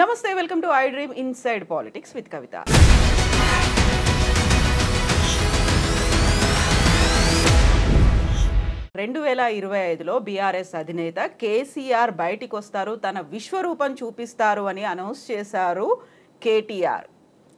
నమస్తే welcome to I dream inside politics with Kavitha రెండు వేల ఇరవై ఐదులో బీఆర్ఎస్ అధినేత కేసీఆర్ బయటికి వస్తారు తన విశ్వరూపం చూపిస్తారు అని అనౌన్స్ చేశారు కేటీఆర్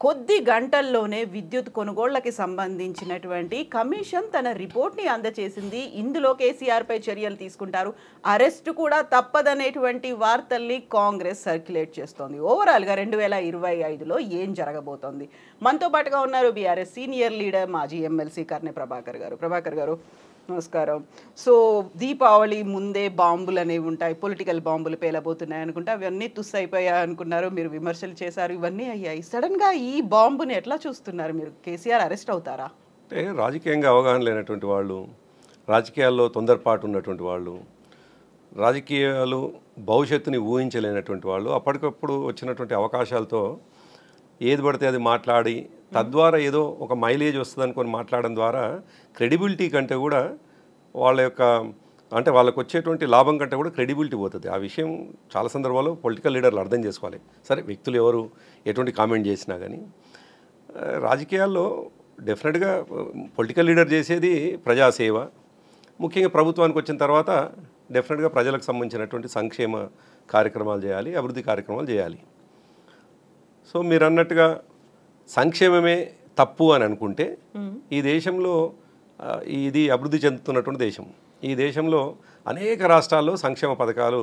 కొద్ది గంటల్లోనే విద్యుత్ కొనుగోళ్లకి సంబంధించినటువంటి కమిషన్ తన రిపోర్ట్ని అందజేసింది ఇందులో కేసీఆర్పై చర్యలు తీసుకుంటారు అరెస్టు కూడా తప్పదనేటువంటి వార్తల్ని కాంగ్రెస్ సర్క్యులేట్ చేస్తోంది ఓవరాల్గా రెండు వేల ఇరవై ఐదులో ఏం జరగబోతోంది మనతో పాటుగా ఉన్నారు బీఆర్ఎస్ సీనియర్ లీడర్ మాజీ ఎమ్మెల్సీ కర్ణి ప్రభాకర్ గారు ప్రభాకర్ గారు నమస్కారం సో దీపావళి ముందే బాంబులు అనేవి ఉంటాయి పొలిటికల్ బాంబులు పేలబోతున్నాయి అనుకుంటే అవన్నీ తుస్ అయిపోయా అనుకున్నారు మీరు విమర్శలు చేశారు ఇవన్నీ అయ్యాయి సడన్గా ఈ బాంబుని ఎట్లా చూస్తున్నారు మీరు కేసీఆర్ అరెస్ట్ అవుతారా అంటే రాజకీయంగా అవగాహన లేనటువంటి వాళ్ళు రాజకీయాల్లో తొందరపాటు ఉన్నటువంటి వాళ్ళు రాజకీయాలు భవిష్యత్తుని ఊహించలేనటువంటి వాళ్ళు అప్పటికప్పుడు వచ్చినటువంటి అవకాశాలతో ఏది పడితే అది మాట్లాడి తద్వారా ఏదో ఒక మైలేజ్ వస్తుంది అనుకుని మాట్లాడడం ద్వారా క్రెడిబిలిటీ కంటే కూడా వాళ్ళ యొక్క అంటే వాళ్ళకు వచ్చేటువంటి లాభం కంటే కూడా క్రెడిబిలిటీ పోతుంది ఆ విషయం చాలా సందర్భాల్లో పొలిటికల్ లీడర్లు అర్థం చేసుకోవాలి సరే వ్యక్తులు ఎవరు ఎటువంటి కామెంట్ చేసినా కానీ రాజకీయాల్లో డెఫినెట్గా పొలిటికల్ లీడర్ చేసేది ప్రజాసేవ ముఖ్యంగా ప్రభుత్వానికి వచ్చిన తర్వాత డెఫినెట్గా ప్రజలకు సంబంధించినటువంటి సంక్షేమ కార్యక్రమాలు చేయాలి అభివృద్ధి కార్యక్రమాలు చేయాలి సో మీరు అన్నట్టుగా సంక్షేమమే తప్పు అని అనుకుంటే ఈ దేశంలో ఇది అభివృద్ధి చెందుతున్నటువంటి దేశం ఈ దేశంలో అనేక రాష్ట్రాల్లో సంక్షేమ పథకాలు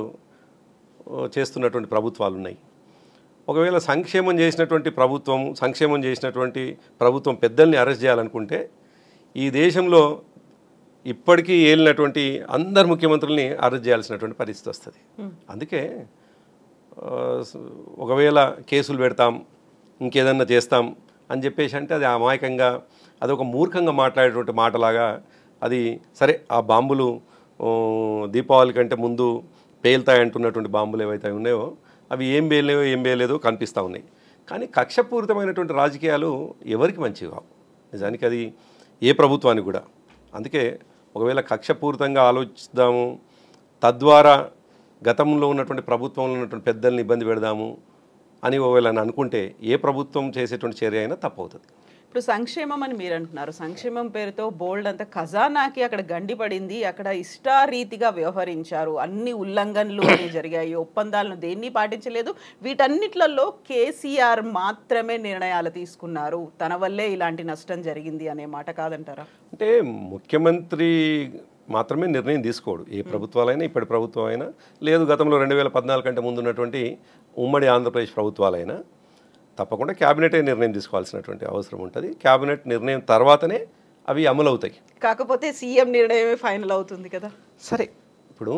చేస్తున్నటువంటి ప్రభుత్వాలు ఉన్నాయి ఒకవేళ సంక్షేమం చేసినటువంటి ప్రభుత్వం సంక్షేమం చేసినటువంటి ప్రభుత్వం పెద్దల్ని అరెస్ట్ చేయాలనుకుంటే ఈ దేశంలో ఇప్పటికీ ఏలినటువంటి అందరు ముఖ్యమంత్రుల్ని అరెస్ట్ చేయాల్సినటువంటి పరిస్థితి వస్తుంది అందుకే ఒకవేళ కేసులు పెడతాం ఇంకేదన్నా చేస్తాం అని చెప్పేసి అంటే అది అమాయకంగా అది ఒక మూర్ఖంగా మాట్లాడేటువంటి మాటలాగా అది సరే ఆ బాంబులు దీపావళి కంటే ముందు అంటున్నటువంటి బాంబులు ఏవైతే ఉన్నాయో అవి ఏం పేలేవో ఏం పేయలేదో కనిపిస్తూ ఉన్నాయి కానీ కక్షపూరితమైనటువంటి రాజకీయాలు ఎవరికి మంచివి కావు నిజానికి అది ఏ ప్రభుత్వానికి కూడా అందుకే ఒకవేళ కక్షపూరితంగా ఆలోచిస్తాము తద్వారా గతంలో ఉన్నటువంటి ప్రభుత్వంలో ఉన్నటువంటి పెద్దల్ని ఇబ్బంది పెడదాము అని ఒకవేళ అనుకుంటే ఏ ప్రభుత్వం చేసేటువంటి చర్య అయినా తప్పవుతుంది ఇప్పుడు సంక్షేమం అని మీరు అంటున్నారు సంక్షేమం పేరుతో బోల్డ్ అంత ఖజానాకి అక్కడ గండి పడింది అక్కడ ఇష్టారీతిగా వ్యవహరించారు అన్ని ఉల్లంఘనలు జరిగాయి ఒప్పందాలను దేన్ని పాటించలేదు వీటన్నిట్లలో కేసీఆర్ మాత్రమే నిర్ణయాలు తీసుకున్నారు తన వల్లే ఇలాంటి నష్టం జరిగింది అనే మాట కాదంటారా అంటే ముఖ్యమంత్రి మాత్రమే నిర్ణయం తీసుకోడు ఏ ప్రభుత్వాలైనా ఇప్పటి ప్రభుత్వం అయినా లేదు గతంలో రెండు వేల పద్నాలుగు కంటే ముందు ఉన్నటువంటి ఉమ్మడి ఆంధ్రప్రదేశ్ ప్రభుత్వాలైనా తప్పకుండా క్యాబినెటే నిర్ణయం తీసుకోవాల్సినటువంటి అవసరం ఉంటుంది క్యాబినెట్ నిర్ణయం తర్వాతనే అవి అమలవుతాయి కాకపోతే సీఎం నిర్ణయమే ఫైనల్ అవుతుంది కదా సరే ఇప్పుడు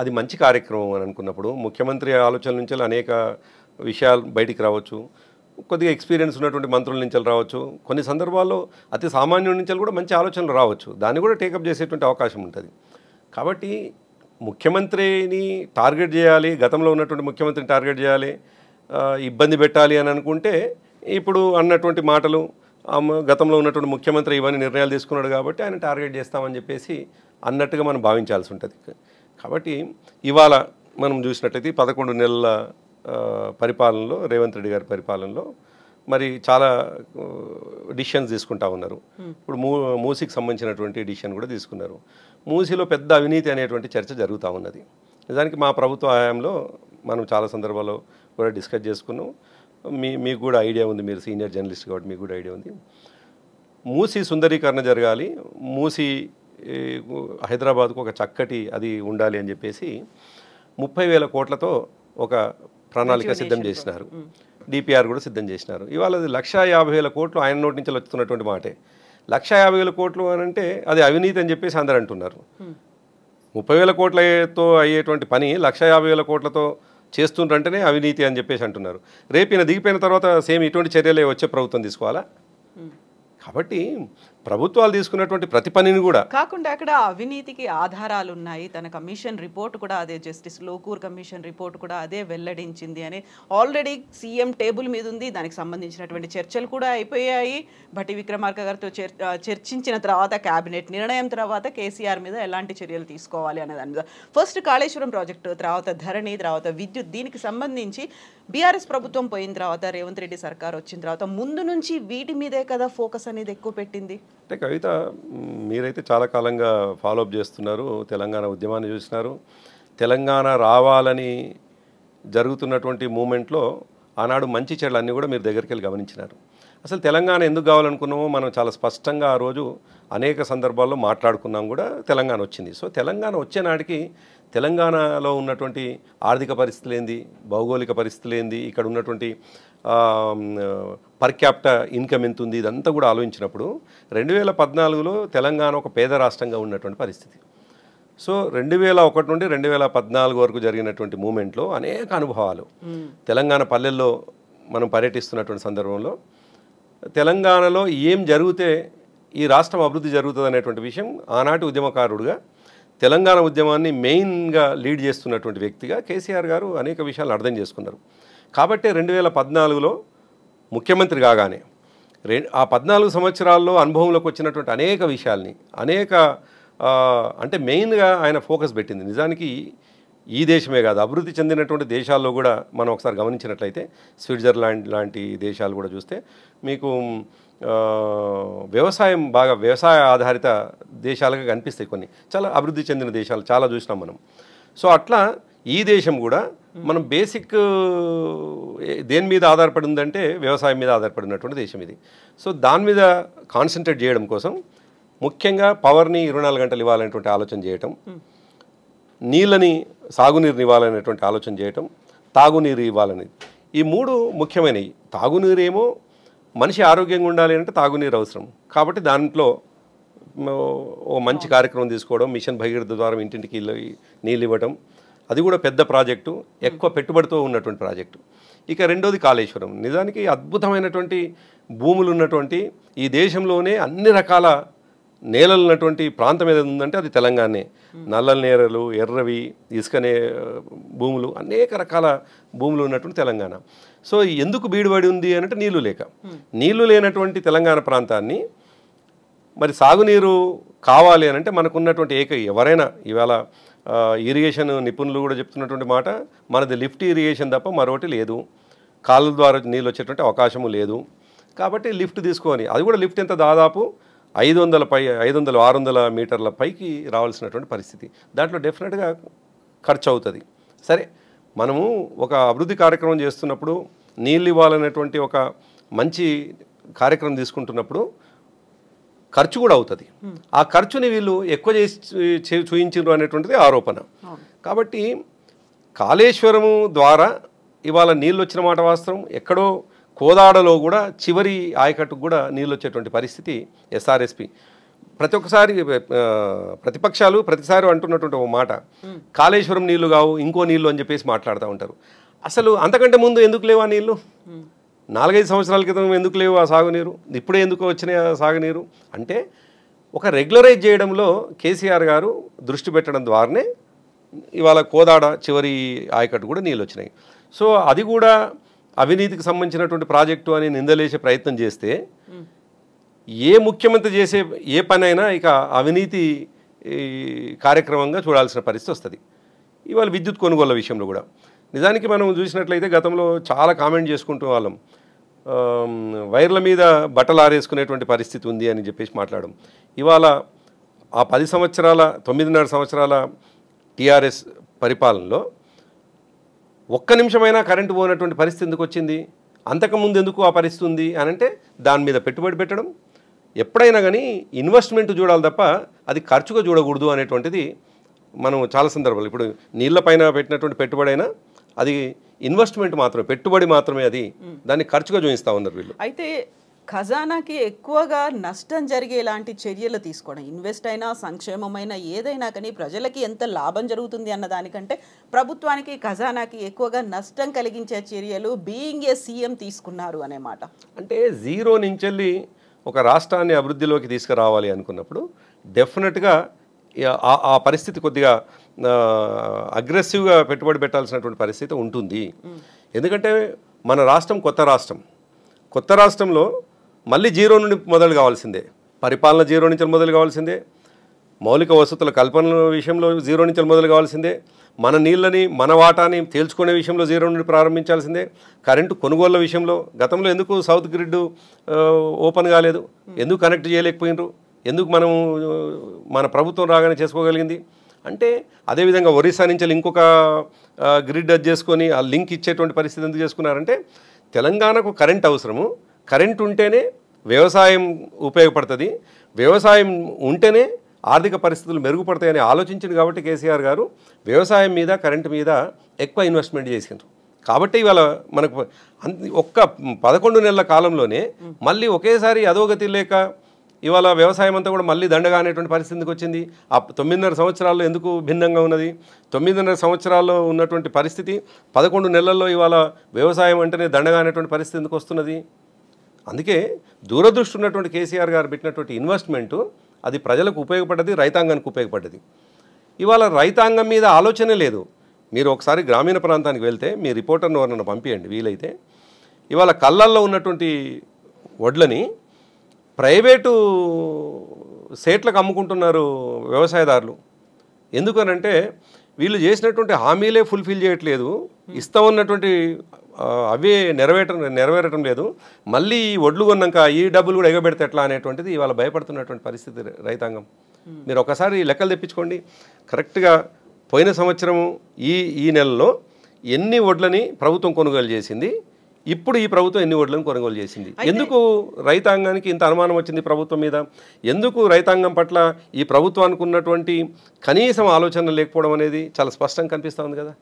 అది మంచి కార్యక్రమం అని అనుకున్నప్పుడు ముఖ్యమంత్రి ఆలోచన నుంచి అనేక విషయాలు బయటికి రావచ్చు కొద్దిగా ఎక్స్పీరియన్స్ ఉన్నటువంటి మంత్రుల నుంచి రావచ్చు కొన్ని సందర్భాల్లో అతి సామాన్యుడి నుంచి కూడా మంచి ఆలోచనలు రావచ్చు దాన్ని కూడా టేకప్ చేసేటువంటి అవకాశం ఉంటుంది కాబట్టి ముఖ్యమంత్రిని టార్గెట్ చేయాలి గతంలో ఉన్నటువంటి ముఖ్యమంత్రిని టార్గెట్ చేయాలి ఇబ్బంది పెట్టాలి అని అనుకుంటే ఇప్పుడు అన్నటువంటి మాటలు గతంలో ఉన్నటువంటి ముఖ్యమంత్రి ఇవన్నీ నిర్ణయాలు తీసుకున్నాడు కాబట్టి ఆయన టార్గెట్ చేస్తామని చెప్పేసి అన్నట్టుగా మనం భావించాల్సి ఉంటుంది కాబట్టి ఇవాళ మనం చూసినట్లయితే పదకొండు నెలల పరిపాలనలో రేవంత్ రెడ్డి గారి పరిపాలనలో మరి చాలా డిసిషన్స్ తీసుకుంటా ఉన్నారు ఇప్పుడు మూ మూసీకి సంబంధించినటువంటి డిసిషన్ కూడా తీసుకున్నారు మూసీలో పెద్ద అవినీతి అనేటువంటి చర్చ జరుగుతూ ఉన్నది నిజానికి మా ప్రభుత్వ హయాంలో మనం చాలా సందర్భాల్లో కూడా డిస్కస్ చేసుకున్నాం మీ మీకు కూడా ఐడియా ఉంది మీరు సీనియర్ జర్నలిస్ట్ కాబట్టి మీకు కూడా ఐడియా ఉంది మూసీ సుందరీకరణ జరగాలి మూసీ హైదరాబాద్కు ఒక చక్కటి అది ఉండాలి అని చెప్పేసి ముప్పై వేల కోట్లతో ఒక ప్రణాళిక సిద్ధం చేసినారు డిపిఆర్ కూడా సిద్ధం చేసినారు ఇవాళ అది లక్ష యాభై వేల కోట్లు ఆయన నోటి నుంచి వస్తున్నటువంటి మాటే లక్ష యాభై వేల కోట్లు అని అంటే అది అవినీతి అని చెప్పేసి అందరు అంటున్నారు ముప్పై వేల కోట్లతో అయ్యేటువంటి పని లక్ష యాభై వేల కోట్లతో చేస్తుండ్రంటేనే అవినీతి అని చెప్పేసి అంటున్నారు రేపు ఈయన దిగిపోయిన తర్వాత సేమ్ ఇటువంటి చర్యలే వచ్చే ప్రభుత్వం తీసుకోవాలా కాబట్టి ప్రభుత్వాలు తీసుకున్నటువంటి ప్రతి పనిని కూడా కాకుండా అక్కడ అవినీతికి ఆధారాలు ఉన్నాయి తన కమిషన్ రిపోర్ట్ కూడా అదే జస్టిస్ లోకూర్ కమిషన్ రిపోర్ట్ కూడా అదే వెల్లడించింది అని ఆల్రెడీ సీఎం టేబుల్ మీద ఉంది దానికి సంబంధించినటువంటి చర్చలు కూడా అయిపోయాయి భటి విక్రమార్క గారితో చర్చించిన తర్వాత క్యాబినెట్ నిర్ణయం తర్వాత కేసీఆర్ మీద ఎలాంటి చర్యలు తీసుకోవాలి అనే దాని మీద ఫస్ట్ కాళేశ్వరం ప్రాజెక్టు తర్వాత ధరణి తర్వాత విద్యుత్ దీనికి సంబంధించి బీఆర్ఎస్ ప్రభుత్వం పోయిన తర్వాత రేవంత్ రెడ్డి సర్కార్ వచ్చిన తర్వాత ముందు నుంచి వీటి మీదే కదా ఫోకస్ అనేది ఎక్కువ పెట్టింది అంటే కవిత మీరైతే చాలా కాలంగా ఫాలోఅప్ చేస్తున్నారు తెలంగాణ ఉద్యమాన్ని చూసినారు తెలంగాణ రావాలని జరుగుతున్నటువంటి మూమెంట్లో ఆనాడు మంచి చెడ్లు అన్నీ కూడా మీరు దగ్గరికి వెళ్ళి గమనించినారు అసలు తెలంగాణ ఎందుకు కావాలనుకున్నామో మనం చాలా స్పష్టంగా ఆ రోజు అనేక సందర్భాల్లో మాట్లాడుకున్నాం కూడా తెలంగాణ వచ్చింది సో తెలంగాణ వచ్చేనాటికి తెలంగాణలో ఉన్నటువంటి ఆర్థిక పరిస్థితులు ఏంది భౌగోళిక పరిస్థితులు ఏంది ఇక్కడ ఉన్నటువంటి పర్ క్యాపిటా ఇన్కమ్ ఎంత ఉంది ఇదంతా కూడా ఆలోచించినప్పుడు రెండు వేల పద్నాలుగులో తెలంగాణ ఒక పేద రాష్ట్రంగా ఉన్నటువంటి పరిస్థితి సో రెండు వేల ఒకటి నుండి రెండు వేల పద్నాలుగు వరకు జరిగినటువంటి మూమెంట్లో అనేక అనుభవాలు తెలంగాణ పల్లెల్లో మనం పర్యటిస్తున్నటువంటి సందర్భంలో తెలంగాణలో ఏం జరిగితే ఈ రాష్ట్రం అభివృద్ధి జరుగుతుంది అనేటువంటి విషయం ఆనాటి ఉద్యమకారుడుగా తెలంగాణ ఉద్యమాన్ని మెయిన్గా లీడ్ చేస్తున్నటువంటి వ్యక్తిగా కేసీఆర్ గారు అనేక విషయాలు అర్థం చేసుకున్నారు కాబట్టి రెండు వేల పద్నాలుగులో ముఖ్యమంత్రి కాగానే రే ఆ పద్నాలుగు సంవత్సరాల్లో అనుభవంలోకి వచ్చినటువంటి అనేక విషయాల్ని అనేక అంటే మెయిన్గా ఆయన ఫోకస్ పెట్టింది నిజానికి ఈ దేశమే కాదు అభివృద్ధి చెందినటువంటి దేశాల్లో కూడా మనం ఒకసారి గమనించినట్లయితే స్విట్జర్లాండ్ లాంటి దేశాలు కూడా చూస్తే మీకు వ్యవసాయం బాగా వ్యవసాయ ఆధారిత దేశాలుగా కనిపిస్తాయి కొన్ని చాలా అభివృద్ధి చెందిన దేశాలు చాలా చూసినాం మనం సో అట్లా ఈ దేశం కూడా మనం బేసిక్ దేని మీద ఆధారపడి ఉందంటే వ్యవసాయం మీద ఆధారపడినటువంటి దేశం ఇది సో దాని మీద కాన్సన్ట్రేట్ చేయడం కోసం ముఖ్యంగా పవర్ని ఇరవై నాలుగు గంటలు ఇవ్వాలనేటువంటి ఆలోచన చేయటం నీళ్ళని సాగునీరుని ఇవ్వాలనేటువంటి ఆలోచన చేయటం తాగునీరు ఇవ్వాలని ఈ మూడు ముఖ్యమైనవి తాగునీరు ఏమో మనిషి ఆరోగ్యంగా ఉండాలి అంటే తాగునీరు అవసరం కాబట్టి దాంట్లో ఓ మంచి కార్యక్రమం తీసుకోవడం మిషన్ భగీరథ ద్వారా ఇంటింటికి నీళ్ళు ఇవ్వడం అది కూడా పెద్ద ప్రాజెక్టు ఎక్కువ పెట్టుబడితో ఉన్నటువంటి ప్రాజెక్టు ఇక రెండోది కాళేశ్వరం నిజానికి అద్భుతమైనటువంటి భూములు ఉన్నటువంటి ఈ దేశంలోనే అన్ని రకాల నేలలు ఉన్నటువంటి ప్రాంతం ఏదైనా ఉందంటే అది తెలంగాణనే నల్ల నేరలు ఎర్రవి ఇసుకనే భూములు అనేక రకాల భూములు ఉన్నటువంటి తెలంగాణ సో ఎందుకు బీడుబడి ఉంది అంటే నీళ్లు లేక నీళ్లు లేనటువంటి తెలంగాణ ప్రాంతాన్ని మరి సాగునీరు కావాలి అనంటే మనకున్నటువంటి ఏక ఎవరైనా ఇవాళ ఇరిగేషన్ నిపుణులు కూడా చెప్తున్నటువంటి మాట మనది లిఫ్ట్ ఇరిగేషన్ తప్ప మరొకటి లేదు కాళ్ళ ద్వారా నీళ్ళు వచ్చేటువంటి అవకాశము లేదు కాబట్టి లిఫ్ట్ తీసుకొని అది కూడా లిఫ్ట్ ఎంత దాదాపు ఐదు వందల పై ఐదు వందల ఆరు వందల మీటర్ల పైకి రావాల్సినటువంటి పరిస్థితి దాంట్లో డెఫినెట్గా ఖర్చు అవుతుంది సరే మనము ఒక అభివృద్ధి కార్యక్రమం చేస్తున్నప్పుడు నీళ్ళు ఇవ్వాలనేటువంటి ఒక మంచి కార్యక్రమం తీసుకుంటున్నప్పుడు ఖర్చు కూడా అవుతుంది ఆ ఖర్చుని వీళ్ళు ఎక్కువ చేసి చూయించారు అనేటువంటిది ఆరోపణ కాబట్టి కాళేశ్వరము ద్వారా ఇవాళ నీళ్ళు వచ్చిన మాట వాస్తవం ఎక్కడో కోదాడలో కూడా చివరి ఆయకట్టుకు కూడా నీళ్ళు వచ్చేటువంటి పరిస్థితి ఎస్ఆర్ఎస్పి ప్రతి ఒక్కసారి ప్రతిపక్షాలు ప్రతిసారి అంటున్నటువంటి ఒక మాట కాళేశ్వరం నీళ్లు కావు ఇంకో నీళ్లు అని చెప్పేసి మాట్లాడుతూ ఉంటారు అసలు అంతకంటే ముందు ఎందుకు లేవా నీళ్లు నాలుగైదు సంవత్సరాల క్రితం ఎందుకు లేవు ఆ సాగునీరు ఇప్పుడే ఎందుకు వచ్చినాయి ఆ సాగునీరు అంటే ఒక రెగ్యులరైజ్ చేయడంలో కేసీఆర్ గారు దృష్టి పెట్టడం ద్వారానే ఇవాళ కోదాడ చివరి ఆయకట్టు కూడా నీళ్ళు వచ్చినాయి సో అది కూడా అవినీతికి సంబంధించినటువంటి ప్రాజెక్టు అని నిందలేసే ప్రయత్నం చేస్తే ఏ ముఖ్యమంత్రి చేసే ఏ పనైనా ఇక అవినీతి కార్యక్రమంగా చూడాల్సిన పరిస్థితి వస్తుంది ఇవాళ విద్యుత్ కొనుగోళ్ల విషయంలో కూడా నిజానికి మనం చూసినట్లయితే గతంలో చాలా కామెంట్ చేసుకుంటూ వాళ్ళం వైర్ల మీద బట్టలు ఆరేసుకునేటువంటి పరిస్థితి ఉంది అని చెప్పేసి మాట్లాడడం ఇవాళ ఆ పది సంవత్సరాల తొమ్మిదిన్నర సంవత్సరాల టీఆర్ఎస్ పరిపాలనలో ఒక్క నిమిషమైనా కరెంటు పోయినటువంటి పరిస్థితి ఎందుకు వచ్చింది అంతకుముందు ఎందుకు ఆ పరిస్థితి ఉంది అని అంటే దాని మీద పెట్టుబడి పెట్టడం ఎప్పుడైనా కానీ ఇన్వెస్ట్మెంట్ చూడాలి తప్ప అది ఖర్చుగా చూడకూడదు అనేటువంటిది మనం చాలా సందర్భాలు ఇప్పుడు నీళ్ళపైన పెట్టినటువంటి పెట్టుబడైనా అది ఇన్వెస్ట్మెంట్ మాత్రమే పెట్టుబడి మాత్రమే అది దాన్ని ఖర్చుగా చూపిస్తూ ఉన్నారు వీళ్ళు అయితే ఖజానాకి ఎక్కువగా నష్టం జరిగేలాంటి చర్యలు తీసుకోవడం ఇన్వెస్ట్ అయినా సంక్షేమమైనా ఏదైనా కానీ ప్రజలకి ఎంత లాభం జరుగుతుంది అన్న దానికంటే ప్రభుత్వానికి ఖజానాకి ఎక్కువగా నష్టం కలిగించే చర్యలు బీయింగ్ ఏ సీఎం తీసుకున్నారు అనే మాట అంటే జీరో నుంచి ఒక రాష్ట్రాన్ని అభివృద్ధిలోకి తీసుకురావాలి అనుకున్నప్పుడు డెఫినెట్గా ఆ పరిస్థితి కొద్దిగా అగ్రెసివ్గా పెట్టుబడి పెట్టాల్సినటువంటి పరిస్థితి ఉంటుంది ఎందుకంటే మన రాష్ట్రం కొత్త రాష్ట్రం కొత్త రాష్ట్రంలో మళ్ళీ జీరో నుండి మొదలు కావాల్సిందే పరిపాలన జీరో నుంచి మొదలు కావాల్సిందే మౌలిక వసతుల కల్పన విషయంలో జీరో నుంచి మొదలు కావాల్సిందే మన నీళ్ళని మన వాటాని తేల్చుకునే విషయంలో జీరో నుండి ప్రారంభించాల్సిందే కరెంటు కొనుగోళ్ల విషయంలో గతంలో ఎందుకు సౌత్ గ్రిడ్ ఓపెన్ కాలేదు ఎందుకు కనెక్ట్ చేయలేకపోయినరు ఎందుకు మనం మన ప్రభుత్వం రాగానే చేసుకోగలిగింది అంటే అదేవిధంగా ఒరిస్సా నుంచి ఇంకొక గ్రిడ్ అది చేసుకొని ఆ లింక్ ఇచ్చేటువంటి పరిస్థితి ఎందుకు చేసుకున్నారంటే తెలంగాణకు కరెంట్ అవసరము కరెంట్ ఉంటేనే వ్యవసాయం ఉపయోగపడుతుంది వ్యవసాయం ఉంటేనే ఆర్థిక పరిస్థితులు మెరుగుపడతాయని ఆలోచించింది కాబట్టి కేసీఆర్ గారు వ్యవసాయం మీద కరెంటు మీద ఎక్కువ ఇన్వెస్ట్మెంట్ చేసినారు కాబట్టి ఇవాళ మనకు ఒక్క పదకొండు నెలల కాలంలోనే మళ్ళీ ఒకేసారి అధోగతి లేక ఇవాళ వ్యవసాయం అంతా కూడా మళ్ళీ దండగా అనేటువంటి పరిస్థితికి వచ్చింది ఆ తొమ్మిదిన్నర సంవత్సరాల్లో ఎందుకు భిన్నంగా ఉన్నది తొమ్మిదిన్నర సంవత్సరాల్లో ఉన్నటువంటి పరిస్థితి పదకొండు నెలల్లో ఇవాళ వ్యవసాయం అంటేనే దండగా అనేటువంటి పరిస్థితి వస్తున్నది అందుకే దూరదృష్టి ఉన్నటువంటి కేసీఆర్ గారు పెట్టినటువంటి ఇన్వెస్ట్మెంటు అది ప్రజలకు ఉపయోగపడ్డది రైతాంగానికి ఉపయోగపడ్డది ఇవాళ రైతాంగం మీద ఆలోచనే లేదు మీరు ఒకసారి గ్రామీణ ప్రాంతానికి వెళ్తే మీ రిపోర్టర్ను ఎవరన్నా పంపించండి వీలైతే ఇవాళ కళ్ళల్లో ఉన్నటువంటి వడ్లని ప్రైవేటు సేట్లకు అమ్ముకుంటున్నారు వ్యవసాయదారులు ఎందుకనంటే వీళ్ళు చేసినటువంటి హామీలే ఫుల్ఫిల్ చేయట్లేదు ఇస్తా ఉన్నటువంటి అవే నెరవేర నెరవేరటం లేదు మళ్ళీ ఒడ్లు కొన్నాక ఈ డబ్బులు కూడా ఎగబెడితే ఎట్లా అనేటువంటిది ఇవాళ భయపడుతున్నటువంటి పరిస్థితి రైతాంగం మీరు ఒకసారి లెక్కలు తెప్పించుకోండి కరెక్ట్గా పోయిన సంవత్సరము ఈ ఈ నెలలో ఎన్ని ఒడ్లని ప్రభుత్వం కొనుగోలు చేసింది ఇప్పుడు ఈ ప్రభుత్వం ఎన్ని ఓట్లను కొనుగోలు చేసింది ఎందుకు రైతాంగానికి ఇంత అనుమానం వచ్చింది ప్రభుత్వం మీద ఎందుకు రైతాంగం పట్ల ఈ ప్రభుత్వానికి ఉన్నటువంటి కనీసం ఆలోచన లేకపోవడం అనేది చాలా స్పష్టంగా కనిపిస్తూ ఉంది కదా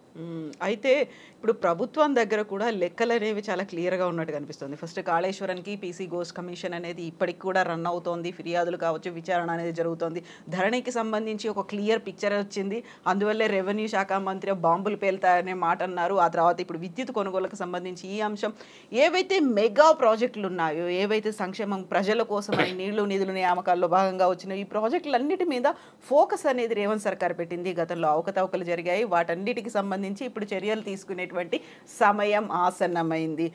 అయితే ఇప్పుడు ప్రభుత్వం దగ్గర కూడా లెక్కలు అనేవి చాలా క్లియర్గా ఉన్నట్టు కనిపిస్తుంది ఫస్ట్ కాళేశ్వరంకి పీసీ గోస్ కమిషన్ అనేది ఇప్పటికి కూడా రన్ అవుతోంది ఫిర్యాదులు కావచ్చు విచారణ అనేది జరుగుతోంది ధరణికి సంబంధించి ఒక క్లియర్ పిక్చర్ వచ్చింది అందువల్లే రెవెన్యూ శాఖ మంత్రి బాంబులు పేలుతాయనే మాట అన్నారు ఆ తర్వాత ఇప్పుడు విద్యుత్ కొనుగోలుకు సంబంధించి ఈ అంశం ఏవైతే మెగా ప్రాజెక్టులు ఉన్నాయో ఏవైతే సంక్షేమం ప్రజల కోసం నీళ్లు నిధులు నియామకాల్లో భాగంగా వచ్చిన ఈ ప్రాజెక్టులన్నిటి మీద ఫోకస్ అనేది రేవంత్ సర్కార్ పెట్టింది గతంలో అవకతవకలు జరిగాయి వాటన్నిటికి సంబంధించి ఇప్పుడు చర్యలు తీసుకునే చేసేటువంటి సమయం ఆసన్నమైంది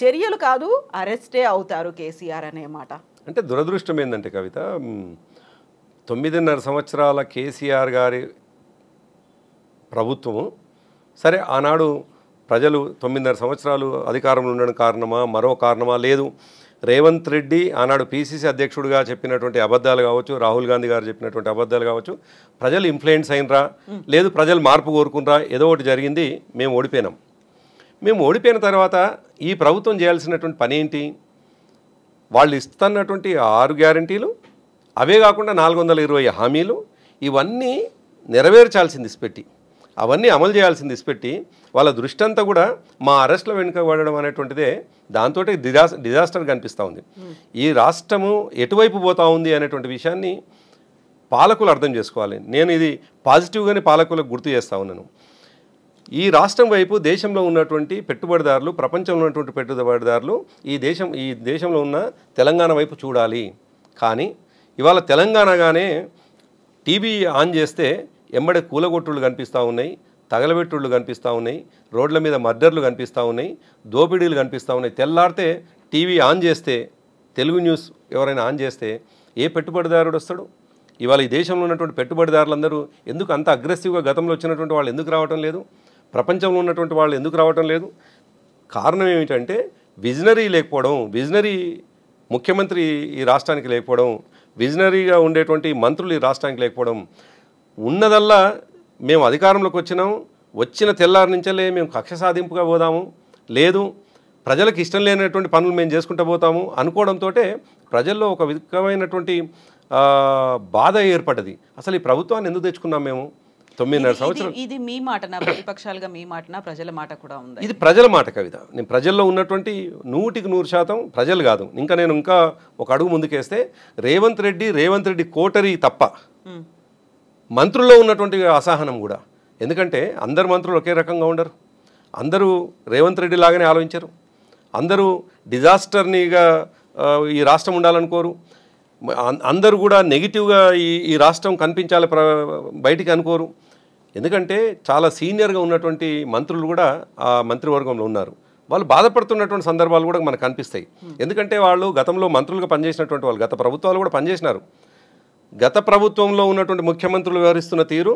చర్యలు కాదు అరెస్టే అవుతారు కేసీఆర్ అనే మాట అంటే దురదృష్టం ఏంటంటే కవిత తొమ్మిదిన్నర సంవత్సరాల కేసీఆర్ గారి ప్రభుత్వము సరే ఆనాడు ప్రజలు తొమ్మిదిన్నర సంవత్సరాలు అధికారంలో ఉండడం కారణమా మరో కారణమా లేదు రేవంత్ రెడ్డి ఆనాడు పీసీసీ అధ్యక్షుడిగా చెప్పినటువంటి అబద్ధాలు కావచ్చు రాహుల్ గాంధీ గారు చెప్పినటువంటి అబద్ధాలు కావచ్చు ప్రజలు ఇన్ఫ్లుయెన్స్ అయినరా లేదు ప్రజలు మార్పు కోరుకున్నరా ఏదో ఒకటి జరిగింది మేము ఓడిపోయినాం మేము ఓడిపోయిన తర్వాత ఈ ప్రభుత్వం చేయాల్సినటువంటి పని ఏంటి వాళ్ళు ఇస్తున్నటువంటి ఆరు గ్యారంటీలు అవే కాకుండా నాలుగు వందల ఇరవై హామీలు ఇవన్నీ నెరవేర్చాల్సింది పెట్టి అవన్నీ అమలు చేయాల్సింది ఇసిపెట్టి వాళ్ళ దృష్టి అంతా కూడా మా అరెస్ట్లో వెనుక పడడం అనేటువంటిదే దాంతో డిజాస్ డిజాస్టర్ కనిపిస్తూ ఉంది ఈ రాష్ట్రము ఎటువైపు పోతా ఉంది అనేటువంటి విషయాన్ని పాలకులు అర్థం చేసుకోవాలి నేను ఇది పాజిటివ్గానే పాలకులకు గుర్తు చేస్తూ ఉన్నాను ఈ రాష్ట్రం వైపు దేశంలో ఉన్నటువంటి పెట్టుబడిదారులు ప్రపంచంలో ఉన్నటువంటి పెట్టుబడిదారులు ఈ దేశం ఈ దేశంలో ఉన్న తెలంగాణ వైపు చూడాలి కానీ ఇవాళ తెలంగాణగానే టీవీ ఆన్ చేస్తే ఎమ్మడే కూలగొట్టుళ్ళు కనిపిస్తూ ఉన్నాయి తగలబెట్టుళ్ళు కనిపిస్తూ ఉన్నాయి రోడ్ల మీద మర్డర్లు కనిపిస్తూ ఉన్నాయి దోపిడీలు కనిపిస్తూ ఉన్నాయి తెల్లారితే టీవీ ఆన్ చేస్తే తెలుగు న్యూస్ ఎవరైనా ఆన్ చేస్తే ఏ పెట్టుబడిదారుడు వస్తాడు ఇవాళ ఈ దేశంలో ఉన్నటువంటి పెట్టుబడిదారులందరూ ఎందుకు అంత అగ్రెసివ్గా గతంలో వచ్చినటువంటి వాళ్ళు ఎందుకు రావటం లేదు ప్రపంచంలో ఉన్నటువంటి వాళ్ళు ఎందుకు రావటం లేదు కారణం ఏమిటంటే విజనరీ లేకపోవడం విజనరీ ముఖ్యమంత్రి ఈ రాష్ట్రానికి లేకపోవడం విజనరీగా ఉండేటువంటి మంత్రులు ఈ రాష్ట్రానికి లేకపోవడం ఉన్నదల్లా మేము అధికారంలోకి వచ్చినాము వచ్చిన తెల్లారి నుంచే మేము కక్ష సాధింపుగా పోదాము లేదు ప్రజలకు ఇష్టం లేనటువంటి పనులు మేము చేసుకుంటూ పోతాము అనుకోవడంతో ప్రజల్లో ఒక విధమైనటువంటి బాధ ఏర్పడ్డది అసలు ఈ ప్రభుత్వాన్ని ఎందుకు తెచ్చుకున్నాం మేము తొమ్మిదిన్నర సంవత్సరం ఇది మీ మాట నా ప్రతిపక్షాలుగా మీ మాట ప్రజల మాట కూడా ఉంది ఇది ప్రజల మాట కవిత నేను ప్రజల్లో ఉన్నటువంటి నూటికి నూరు శాతం ప్రజలు కాదు ఇంకా నేను ఇంకా ఒక అడుగు ముందుకేస్తే రేవంత్ రెడ్డి రేవంత్ రెడ్డి కోటరీ తప్ప మంత్రుల్లో ఉన్నటువంటి అసహనం కూడా ఎందుకంటే అందరు మంత్రులు ఒకే రకంగా ఉండరు అందరూ రేవంత్ రెడ్డి లాగానే ఆలోచించరు అందరూ డిజాస్టర్నిగా ఈ రాష్ట్రం ఉండాలనుకోరు అందరూ కూడా నెగిటివ్గా ఈ ఈ రాష్ట్రం కనిపించాలి ప్ర బయటికి అనుకోరు ఎందుకంటే చాలా సీనియర్గా ఉన్నటువంటి మంత్రులు కూడా ఆ మంత్రివర్గంలో ఉన్నారు వాళ్ళు బాధపడుతున్నటువంటి సందర్భాలు కూడా మనకు కనిపిస్తాయి ఎందుకంటే వాళ్ళు గతంలో మంత్రులుగా పనిచేసినటువంటి వాళ్ళు గత ప్రభుత్వాలు కూడా పనిచేసినారు గత ప్రభుత్వంలో ఉన్నటువంటి ముఖ్యమంత్రులు వ్యవహరిస్తున్న తీరు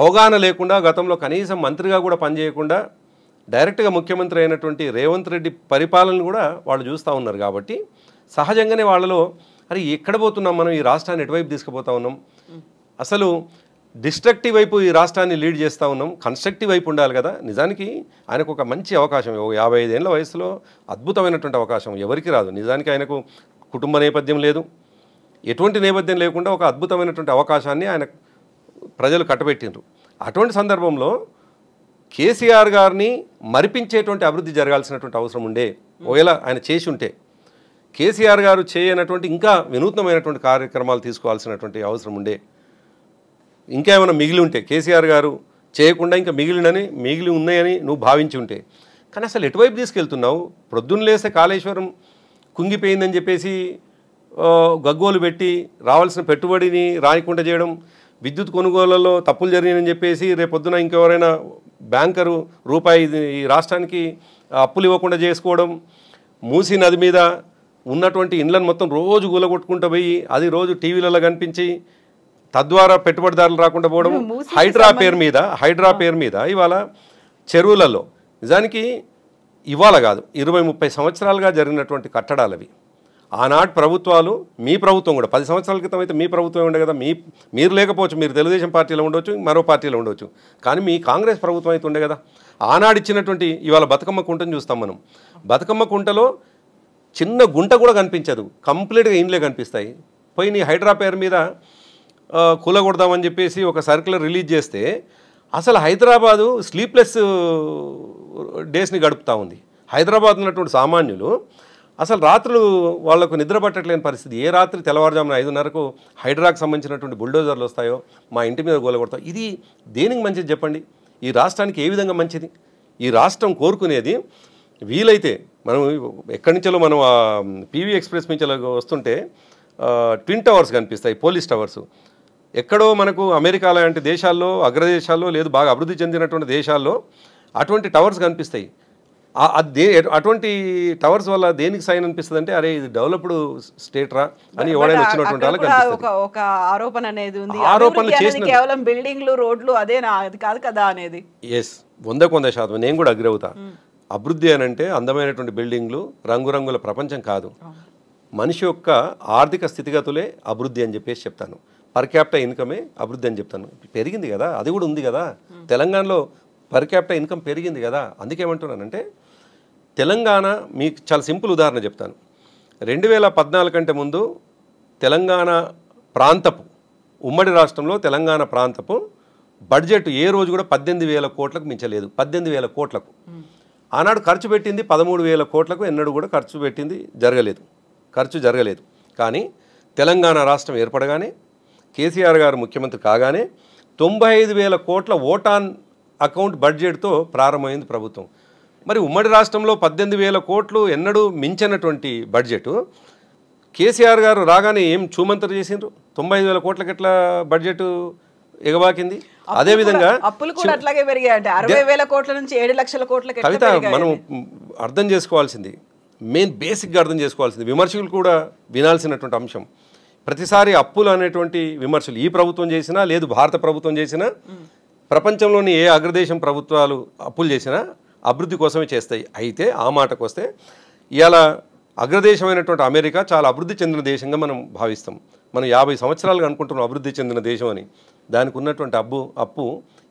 అవగాహన లేకుండా గతంలో కనీసం మంత్రిగా కూడా పనిచేయకుండా డైరెక్ట్గా ముఖ్యమంత్రి అయినటువంటి రేవంత్ రెడ్డి పరిపాలన కూడా వాళ్ళు చూస్తూ ఉన్నారు కాబట్టి సహజంగానే వాళ్ళలో అరే ఎక్కడ పోతున్నాం మనం ఈ రాష్ట్రాన్ని ఎటువైపు తీసుకుపోతా ఉన్నాం అసలు డిస్ట్రక్టివ్ వైపు ఈ రాష్ట్రాన్ని లీడ్ చేస్తూ ఉన్నాం కన్స్ట్రక్టివ్ వైపు ఉండాలి కదా నిజానికి ఆయనకు ఒక మంచి అవకాశం యాభై ఐదేళ్ల వయసులో అద్భుతమైనటువంటి అవకాశం ఎవరికి రాదు నిజానికి ఆయనకు కుటుంబ నేపథ్యం లేదు ఎటువంటి నేపథ్యం లేకుండా ఒక అద్భుతమైనటువంటి అవకాశాన్ని ఆయన ప్రజలు కట్టబెట్టిండ్రు అటువంటి సందర్భంలో కేసీఆర్ గారిని మరిపించేటువంటి అభివృద్ధి జరగాల్సినటువంటి అవసరం ఉండే ఒకవేళ ఆయన చేసి ఉంటే కేసీఆర్ గారు చేయనటువంటి ఇంకా వినూత్నమైనటువంటి కార్యక్రమాలు తీసుకోవాల్సినటువంటి అవసరం ఉండే ఇంకా ఏమైనా మిగిలి ఉంటే కేసీఆర్ గారు చేయకుండా ఇంకా మిగిలినని మిగిలి ఉన్నాయని నువ్వు భావించి ఉంటే కానీ అసలు ఎటువైపు తీసుకెళ్తున్నావు ప్రొద్దున్న లేస్తే కాళేశ్వరం కుంగిపోయిందని చెప్పేసి గగ్గోలు పెట్టి రావాల్సిన పెట్టుబడిని రాయకుండా చేయడం విద్యుత్ కొనుగోలలో తప్పులు జరిగాయని చెప్పేసి రేపొద్దున ఇంకెవరైనా బ్యాంకరు రూపాయి ఈ రాష్ట్రానికి అప్పులు ఇవ్వకుండా చేసుకోవడం మూసీ నది మీద ఉన్నటువంటి ఇండ్లను మొత్తం రోజు గులగొట్టుకుంటూ పోయి అది రోజు టీవీలలో కనిపించి తద్వారా పెట్టుబడిదారులు రాకుండా పోవడం హైడ్రా పేరు మీద హైడ్రా పేరు మీద ఇవాళ చెరువులలో నిజానికి ఇవాళ కాదు ఇరవై ముప్పై సంవత్సరాలుగా జరిగినటువంటి కట్టడాలు అవి ఆనాటి ప్రభుత్వాలు మీ ప్రభుత్వం కూడా పది సంవత్సరాల క్రితం అయితే మీ ప్రభుత్వం ఉండే కదా మీ మీరు లేకపోవచ్చు మీరు తెలుగుదేశం పార్టీలో ఉండవచ్చు మరో పార్టీలో ఉండవచ్చు కానీ మీ కాంగ్రెస్ ప్రభుత్వం అయితే ఉండే కదా ఆనాడు ఇచ్చినటువంటి ఇవాళ బతుకమ్మ కుంటను చూస్తాం మనం బతుకమ్మ కుంటలో చిన్న గుంట కూడా కనిపించదు కంప్లీట్గా ఇండ్లే కనిపిస్తాయి పోయి నీ హైడ్రా మీద కూలగొడదామని చెప్పేసి ఒక సర్కులర్ రిలీజ్ చేస్తే అసలు హైదరాబాదు స్లీప్లెస్ డేస్ని గడుపుతూ ఉంది హైదరాబాద్ ఉన్నటువంటి సామాన్యులు అసలు రాత్రులు వాళ్లకు నిద్ర పట్టట్లేని పరిస్థితి ఏ రాత్రి తెల్లవారుజామున ఐదున్నరకు హైడ్రాకు సంబంధించినటువంటి బుల్డోజర్లు వస్తాయో మా ఇంటి మీద గోలగొడతాం ఇది దేనికి మంచిది చెప్పండి ఈ రాష్ట్రానికి ఏ విధంగా మంచిది ఈ రాష్ట్రం కోరుకునేది వీలైతే మనం ఎక్కడి నుంచో మనం పీవీ ఎక్స్ప్రెస్ నుంచి వస్తుంటే ట్విన్ టవర్స్ కనిపిస్తాయి పోలీస్ టవర్స్ ఎక్కడో మనకు అమెరికా లాంటి దేశాల్లో అగ్రదేశాల్లో లేదు బాగా అభివృద్ధి చెందినటువంటి దేశాల్లో అటువంటి టవర్స్ కనిపిస్తాయి అది అటువంటి టవర్స్ వల్ల దేనికి సైన్ అనిపిస్తుంది అంటే అరే ఇది డెవలప్డ్ స్టేట్ రా అని ఎవడైనా వచ్చినటువంటి ఆరోపణ అనేది ఉంది ఆరోపణలు చేసిన కేవలం బిల్డింగ్లు రోడ్లు అదే అది కాదు కదా అనేది ఎస్ వందకు వంద శాతం నేను కూడా అగ్రి అవుతా అభివృద్ధి అని అంటే అందమైనటువంటి బిల్డింగ్లు రంగురంగుల ప్రపంచం కాదు మనిషి యొక్క ఆర్థిక స్థితిగతులే అభివృద్ధి అని చెప్పేసి చెప్తాను పర్ క్యాపిటల్ ఇన్కమే అభివృద్ధి అని చెప్తాను పెరిగింది కదా అది కూడా ఉంది కదా తెలంగాణలో పర్ క్యాపిటల్ ఇన్కమ్ పెరిగింది కదా అందుకేమంటున్నానంటే తెలంగాణ మీకు చాలా సింపుల్ ఉదాహరణ చెప్తాను రెండు వేల పద్నాలుగు కంటే ముందు తెలంగాణ ప్రాంతపు ఉమ్మడి రాష్ట్రంలో తెలంగాణ ప్రాంతపు బడ్జెట్ ఏ రోజు కూడా పద్దెనిమిది వేల కోట్లకు మించలేదు పద్దెనిమిది వేల కోట్లకు ఆనాడు ఖర్చు పెట్టింది పదమూడు వేల కోట్లకు ఎన్నడూ కూడా ఖర్చు పెట్టింది జరగలేదు ఖర్చు జరగలేదు కానీ తెలంగాణ రాష్ట్రం ఏర్పడగానే కేసీఆర్ గారు ముఖ్యమంత్రి కాగానే తొంభై ఐదు వేల కోట్ల ఓటాన్ అకౌంట్ బడ్జెట్తో ప్రారంభమైంది ప్రభుత్వం మరి ఉమ్మడి రాష్ట్రంలో పద్దెనిమిది వేల కోట్లు ఎన్నడూ మించినటువంటి బడ్జెట్ కేసీఆర్ గారు రాగానే ఏం చూమంతరు చేసిండ్రు తొంభై ఐదు వేల కోట్లకి గట్ల బడ్జెట్ ఎగబాకింది అదే విధంగా అప్పులు కూడా అట్లాగే పెరిగాయంటే అరవై వేల కోట్ల నుంచి ఏడు లక్షల కోట్లకి కవిత మనం అర్థం చేసుకోవాల్సింది మెయిన్ బేసిక్గా అర్థం చేసుకోవాల్సింది విమర్శకులు కూడా వినాల్సినటువంటి అంశం ప్రతిసారి అప్పులు అనేటువంటి విమర్శలు ఈ ప్రభుత్వం చేసినా లేదు భారత ప్రభుత్వం చేసినా ప్రపంచంలోని ఏ అగ్రదేశం ప్రభుత్వాలు అప్పులు చేసినా అభివృద్ధి కోసమే చేస్తాయి అయితే ఆ మాటకు వస్తే ఇలా అగ్రదేశమైనటువంటి అమెరికా చాలా అభివృద్ధి చెందిన దేశంగా మనం భావిస్తాం మనం యాభై సంవత్సరాలుగా అనుకుంటున్నాం అభివృద్ధి చెందిన దేశం అని దానికి ఉన్నటువంటి అబ్బు అప్పు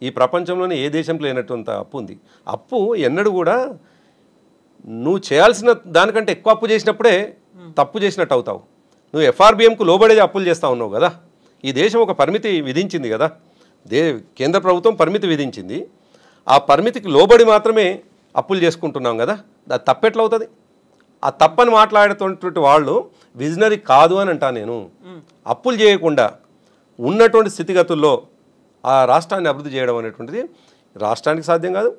ఈ ప్రపంచంలోని ఏ దేశంలో లేనటువంటి అప్పు ఉంది అప్పు ఎన్నడూ కూడా నువ్వు చేయాల్సిన దానికంటే ఎక్కువ అప్పు చేసినప్పుడే తప్పు చేసినట్టు అవుతావు నువ్వు ఎఫ్ఆర్బిఎంకు లోబడేది అప్పులు చేస్తూ ఉన్నావు కదా ఈ దేశం ఒక పరిమితి విధించింది కదా దే కేంద్ర ప్రభుత్వం పరిమితి విధించింది ఆ పరిమితికి లోబడి మాత్రమే అప్పులు చేసుకుంటున్నాం కదా అది తప్పెట్లవుతుంది ఆ తప్పని మాట్లాడేటువంటి వాళ్ళు విజనరీ కాదు అని అంటా నేను అప్పులు చేయకుండా ఉన్నటువంటి స్థితిగతుల్లో ఆ రాష్ట్రాన్ని అభివృద్ధి చేయడం అనేటువంటిది రాష్ట్రానికి సాధ్యం కాదు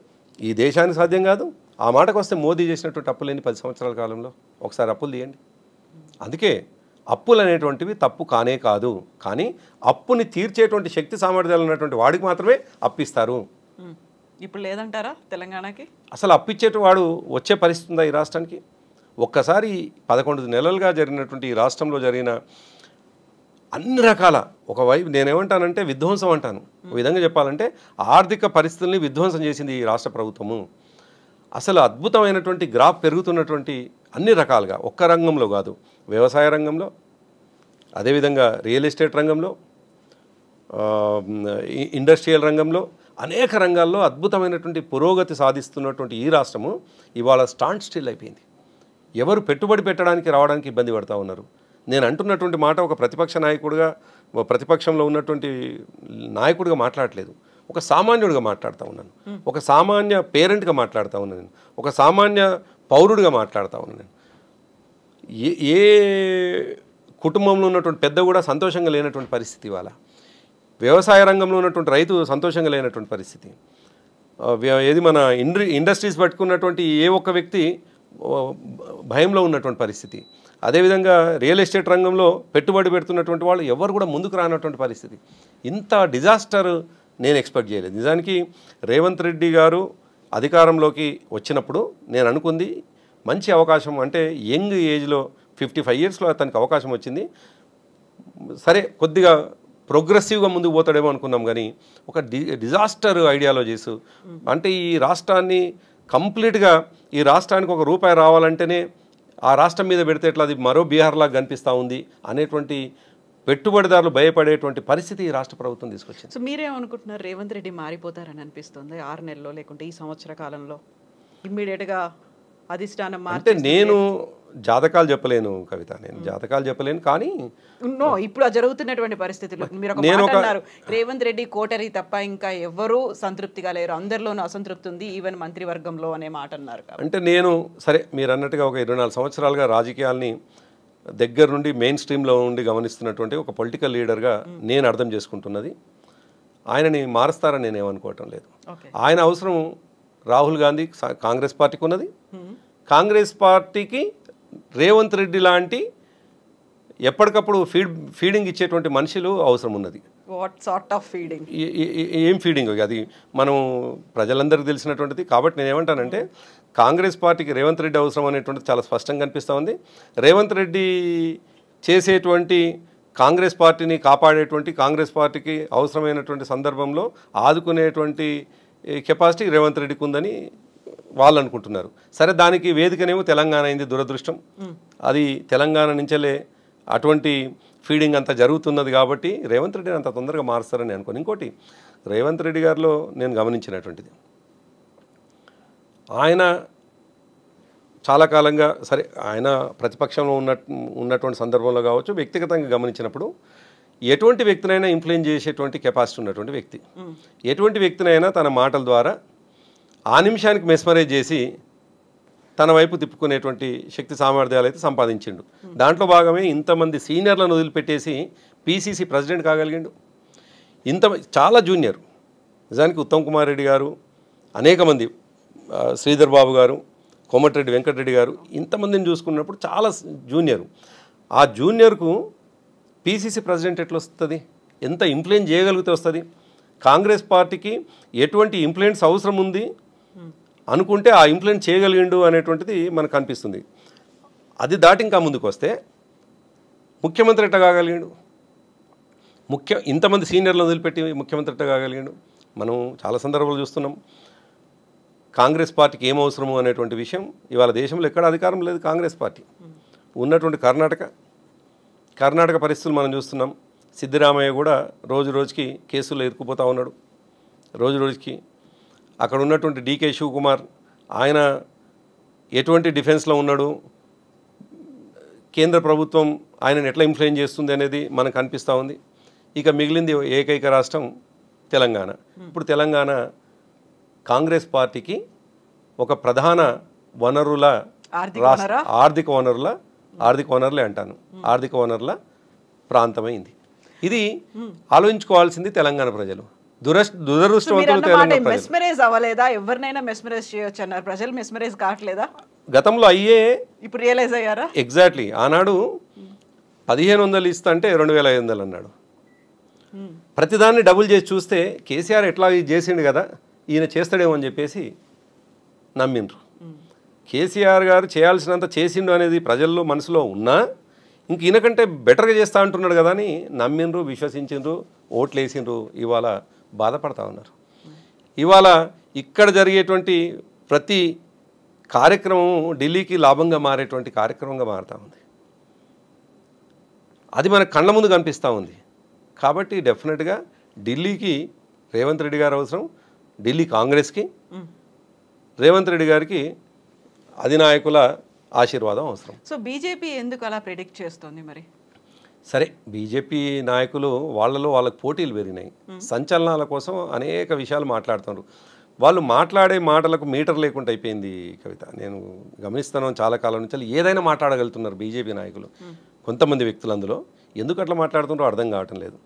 ఈ దేశానికి సాధ్యం కాదు ఆ మాటకు వస్తే మోదీ చేసినటువంటి అప్పులేని పది సంవత్సరాల కాలంలో ఒకసారి అప్పులు తీయండి అందుకే అప్పులు అనేటువంటివి తప్పు కానే కాదు కానీ అప్పుని తీర్చేటువంటి శక్తి సామర్థ్యాలు ఉన్నటువంటి వాడికి మాత్రమే అప్పిస్తారు ఇప్పుడు లేదంటారా తెలంగాణకి అసలు అప్పిచ్చేటి వాడు వచ్చే పరిస్థితి ఉందా ఈ రాష్ట్రానికి ఒక్కసారి పదకొండు నెలలుగా జరిగినటువంటి ఈ రాష్ట్రంలో జరిగిన అన్ని రకాల ఒకవైపు నేనేమంటానంటే విధ్వంసం అంటాను ఒక విధంగా చెప్పాలంటే ఆర్థిక పరిస్థితుల్ని విధ్వంసం చేసింది ఈ రాష్ట్ర ప్రభుత్వము అసలు అద్భుతమైనటువంటి గ్రాఫ్ పెరుగుతున్నటువంటి అన్ని రకాలుగా ఒక్క రంగంలో కాదు వ్యవసాయ రంగంలో అదేవిధంగా రియల్ ఎస్టేట్ రంగంలో ఇండస్ట్రియల్ రంగంలో అనేక రంగాల్లో అద్భుతమైనటువంటి పురోగతి సాధిస్తున్నటువంటి ఈ రాష్ట్రము ఇవాళ స్టాండ్ స్టిల్ అయిపోయింది ఎవరు పెట్టుబడి పెట్టడానికి రావడానికి ఇబ్బంది పడతా ఉన్నారు నేను అంటున్నటువంటి మాట ఒక ప్రతిపక్ష నాయకుడిగా ప్రతిపక్షంలో ఉన్నటువంటి నాయకుడిగా మాట్లాడలేదు ఒక సామాన్యుడిగా మాట్లాడుతూ ఉన్నాను ఒక సామాన్య పేరెంట్గా మాట్లాడుతూ ఉన్నాను ఒక సామాన్య పౌరుడిగా మాట్లాడుతూ ఉన్నాను నేను ఏ ఏ కుటుంబంలో ఉన్నటువంటి పెద్ద కూడా సంతోషంగా లేనటువంటి పరిస్థితి ఇవాళ వ్యవసాయ రంగంలో ఉన్నటువంటి రైతు సంతోషంగా లేనటువంటి పరిస్థితి ఏది మన ఇండ్రి ఇండస్ట్రీస్ పట్టుకున్నటువంటి ఏ ఒక్క వ్యక్తి భయంలో ఉన్నటువంటి పరిస్థితి అదేవిధంగా రియల్ ఎస్టేట్ రంగంలో పెట్టుబడి పెడుతున్నటువంటి వాళ్ళు ఎవరు కూడా ముందుకు రానటువంటి పరిస్థితి ఇంత డిజాస్టర్ నేను ఎక్స్పెక్ట్ చేయలేదు నిజానికి రేవంత్ రెడ్డి గారు అధికారంలోకి వచ్చినప్పుడు నేను అనుకుంది మంచి అవకాశం అంటే యంగ్ ఏజ్లో ఫిఫ్టీ ఫైవ్ ఇయర్స్లో అతనికి అవకాశం వచ్చింది సరే కొద్దిగా ప్రోగ్రెసివ్గా ముందుకు పోతాడేమో అనుకున్నాం కానీ ఒక డి డిజాస్టర్ ఐడియాలజీస్ అంటే ఈ రాష్ట్రాన్ని కంప్లీట్గా ఈ రాష్ట్రానికి ఒక రూపాయి రావాలంటేనే ఆ రాష్ట్రం మీద పెడితే అది మరో బీహార్లాగా కనిపిస్తూ ఉంది అనేటువంటి పెట్టుబడిదారులు భయపడేటువంటి పరిస్థితి ఈ రాష్ట్ర ప్రభుత్వం తీసుకొచ్చింది సో మీరేమనుకుంటున్నారు రేవంత్ రెడ్డి మారిపోతారని అనిపిస్తుంది ఆరు నెలలో లేకుంటే ఈ సంవత్సర కాలంలో ఇమ్మీడియట్గా అధిష్టానం అంటే నేను జాతకాలు చెప్పలేను కవిత నేను hmm. జాతకాలు చెప్పలేను కానీ ఇప్పుడు జరుగుతున్నటువంటి పరిస్థితుల్లో మీరు రేవంత్ రెడ్డి కోటరి తప్ప ఇంకా ఎవరూ సంతృప్తిగా లేరు అందరిలోనూ అసంతృప్తి ఉంది ఈవెన్ మంత్రివర్గంలో అనే మాట అన్నారు అంటే నేను సరే మీరు అన్నట్టుగా ఒక ఇరవై నాలుగు సంవత్సరాలుగా రాజకీయాల్ని దగ్గర నుండి మెయిన్ స్ట్రీమ్లో ఉండి గమనిస్తున్నటువంటి ఒక పొలిటికల్ లీడర్గా నేను అర్థం చేసుకుంటున్నది ఆయనని మారుస్తారని నేను ఏమనుకోవటం లేదు ఆయన అవసరం రాహుల్ గాంధీ కాంగ్రెస్ పార్టీకి ఉన్నది కాంగ్రెస్ పార్టీకి రేవంత్ రెడ్డి లాంటి ఎప్పటికప్పుడు ఫీడ్ ఫీడింగ్ ఇచ్చేటువంటి మనుషులు అవసరం ఉన్నది వాట్ సార్ట్ ఆఫ్ ఫీడింగ్ ఏం ఫీడింగ్ అది మనం ప్రజలందరికీ తెలిసినటువంటిది కాబట్టి నేను ఏమంటానంటే కాంగ్రెస్ పార్టీకి రేవంత్ రెడ్డి అవసరం అనేటువంటిది చాలా స్పష్టంగా కనిపిస్తూ ఉంది రేవంత్ రెడ్డి చేసేటువంటి కాంగ్రెస్ పార్టీని కాపాడేటువంటి కాంగ్రెస్ పార్టీకి అవసరమైనటువంటి సందర్భంలో ఆదుకునేటువంటి కెపాసిటీ రేవంత్ రెడ్డికి ఉందని వాళ్ళు అనుకుంటున్నారు సరే దానికి వేదికనేమో తెలంగాణ అయింది దురదృష్టం అది తెలంగాణ నుంచలే అటువంటి ఫీడింగ్ అంతా జరుగుతున్నది కాబట్టి రేవంత్ రెడ్డిని అంత తొందరగా మారుస్తారని అనుకోని ఇంకోటి రేవంత్ రెడ్డి గారిలో నేను గమనించినటువంటిది ఆయన చాలా కాలంగా సరే ఆయన ప్రతిపక్షంలో ఉన్న ఉన్నటువంటి సందర్భంలో కావచ్చు వ్యక్తిగతంగా గమనించినప్పుడు ఎటువంటి వ్యక్తినైనా ఇన్ఫ్లుయెన్స్ చేసేటువంటి కెపాసిటీ ఉన్నటువంటి వ్యక్తి ఎటువంటి వ్యక్తినైనా తన మాటల ద్వారా ఆ నిమిషానికి మెస్మరైజ్ చేసి తన వైపు తిప్పుకునేటువంటి శక్తి సామర్థ్యాలు అయితే సంపాదించిండు దాంట్లో భాగమే ఇంతమంది సీనియర్లను వదిలిపెట్టేసి పీసీసీ ప్రెసిడెంట్ కాగలిగిండు ఇంత చాలా జూనియర్ నిజానికి ఉత్తమ్ కుమార్ రెడ్డి గారు అనేక మంది శ్రీధర్ బాబు గారు కోమటిరెడ్డి వెంకటరెడ్డి గారు ఇంతమందిని చూసుకున్నప్పుడు చాలా జూనియర్ ఆ జూనియర్కు పీసీసీ ప్రెసిడెంట్ ఎట్లా వస్తుంది ఎంత ఇంప్లూయెన్స్ చేయగలిగితే వస్తుంది కాంగ్రెస్ పార్టీకి ఎటువంటి ఇంప్లూయెన్స్ అవసరం ఉంది అనుకుంటే ఆ ఇంప్లూయెన్స్ చేయగలిగిండు అనేటువంటిది మనకు అనిపిస్తుంది అది దాటి ఇంకా ముందుకు వస్తే ముఖ్యమంత్రి ఎట్ట కాగలిగిండు ముఖ్య ఇంతమంది సీనియర్లను వదిలిపెట్టి ముఖ్యమంత్రి ఎట్ట కాగలిగిండు మనం చాలా సందర్భాలు చూస్తున్నాం కాంగ్రెస్ పార్టీకి ఏం అనేటువంటి విషయం ఇవాళ దేశంలో ఎక్కడ అధికారం లేదు కాంగ్రెస్ పార్టీ ఉన్నటువంటి కర్ణాటక కర్ణాటక పరిస్థితులు మనం చూస్తున్నాం సిద్ధిరామయ్య కూడా రోజు రోజుకి కేసుల్లో ఇరుక్కుపోతూ ఉన్నాడు రోజు రోజుకి అక్కడ ఉన్నటువంటి డీకే శివకుమార్ ఆయన ఎటువంటి డిఫెన్స్లో ఉన్నాడు కేంద్ర ప్రభుత్వం ఆయనను ఎట్లా ఇన్ఫ్లుయెన్స్ చేస్తుంది అనేది మనకు అనిపిస్తూ ఉంది ఇక మిగిలింది ఏకైక రాష్ట్రం తెలంగాణ ఇప్పుడు తెలంగాణ కాంగ్రెస్ పార్టీకి ఒక ప్రధాన వనరుల ఆర్థిక వనరుల ఆర్థిక వనరులే అంటాను ఆర్థిక వనరుల ప్రాంతమైంది ఇది ఆలోచించుకోవాల్సింది తెలంగాణ ప్రజలు అవ్వలేదా చేయొచ్చు ప్రజలు కావట్లేదా గతంలో అయ్యే ఇప్పుడు రియలైజ్ అయ్యారా ఎగ్జాక్ట్లీ ఆనాడు పదిహేను వందలు ఇస్తా అంటే రెండు వేల ఐదు వందలు అన్నాడు ప్రతిదాన్ని డబుల్ చేసి చూస్తే కేసీఆర్ ఎట్లా చేసిండు కదా ఈయన చేస్తాడేమో అని చెప్పేసి నమ్మిండ్రు కేసీఆర్ గారు చేయాల్సినంత చేసిండు అనేది ప్రజల్లో మనసులో ఉన్నా ఇంక ఈయనకంటే బెటర్గా చేస్తా అంటున్నాడు కదా అని నమ్మిండ్రు విశ్వసించిండ్రు ఓట్లు వేసిండ్రు ఇవాళ బాధపడతా ఉన్నారు ఇవాళ ఇక్కడ జరిగేటువంటి ప్రతి కార్యక్రమం ఢిల్లీకి లాభంగా మారేటువంటి కార్యక్రమంగా మారుతూ ఉంది అది మన కళ్ళ ముందు కనిపిస్తూ ఉంది కాబట్టి డెఫినెట్గా ఢిల్లీకి రేవంత్ రెడ్డి గారు అవసరం ఢిల్లీ కాంగ్రెస్కి రేవంత్ రెడ్డి గారికి అధినాయకుల ఆశీర్వాదం అవసరం సో బీజేపీ ఎందుకు అలా ప్రిడిక్ట్ చేస్తుంది మరి సరే బీజేపీ నాయకులు వాళ్ళలో వాళ్ళకి పోటీలు పెరిగినాయి సంచలనాల కోసం అనేక విషయాలు మాట్లాడుతున్నారు వాళ్ళు మాట్లాడే మాటలకు మీటర్ లేకుండా అయిపోయింది కవిత నేను గమనిస్తున్నాను చాలా కాలం నుంచి ఏదైనా మాట్లాడగలుగుతున్నారు బీజేపీ నాయకులు కొంతమంది వ్యక్తులు అందులో ఎందుకు అట్లా మాట్లాడుతుంటారో అర్థం కావటం లేదు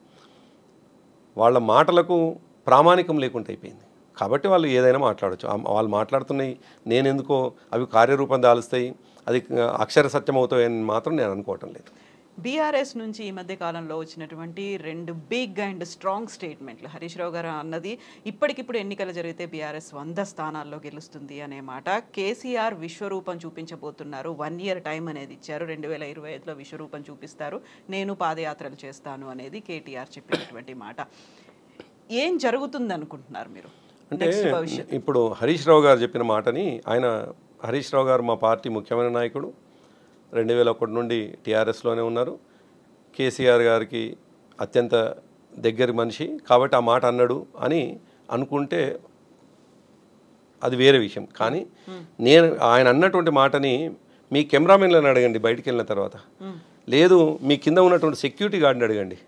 వాళ్ళ మాటలకు ప్రామాణికం లేకుండా అయిపోయింది కాబట్టి వాళ్ళు ఏదైనా మాట్లాడచ్చు వాళ్ళు మాట్లాడుతున్నాయి నేను ఎందుకో అవి కార్యరూపం దాలుస్తాయి అది అక్షర సత్యం అని మాత్రం నేను అనుకోవటం లేదు బీఆర్ఎస్ నుంచి ఈ మధ్య కాలంలో వచ్చినటువంటి రెండు బిగ్ అండ్ స్ట్రాంగ్ స్టేట్మెంట్లు హరీష్ రావు గారు అన్నది ఇప్పటికిప్పుడు ఎన్నికలు జరిగితే బీఆర్ఎస్ వంద స్థానాల్లో గెలుస్తుంది అనే మాట కేసీఆర్ విశ్వరూపం చూపించబోతున్నారు వన్ ఇయర్ టైం అనేది ఇచ్చారు రెండు వేల ఇరవై ఐదులో విశ్వరూపం చూపిస్తారు నేను పాదయాత్రలు చేస్తాను అనేది కేటీఆర్ చెప్పినటువంటి మాట ఏం జరుగుతుంది అనుకుంటున్నారు మీరు అంటే ఇప్పుడు హరీష్ రావు గారు చెప్పిన మాటని ఆయన హరీష్ రావు గారు మా పార్టీ ముఖ్యమైన నాయకుడు రెండు వేల ఒకటి నుండి టీఆర్ఎస్లోనే ఉన్నారు కేసీఆర్ గారికి అత్యంత దగ్గర మనిషి కాబట్టి ఆ మాట అన్నాడు అని అనుకుంటే అది వేరే విషయం కానీ నేను ఆయన అన్నటువంటి మాటని మీ కెమెరామెన్లను అడగండి బయటికి వెళ్ళిన తర్వాత లేదు మీ కింద ఉన్నటువంటి సెక్యూరిటీ గార్డ్ని అడగండి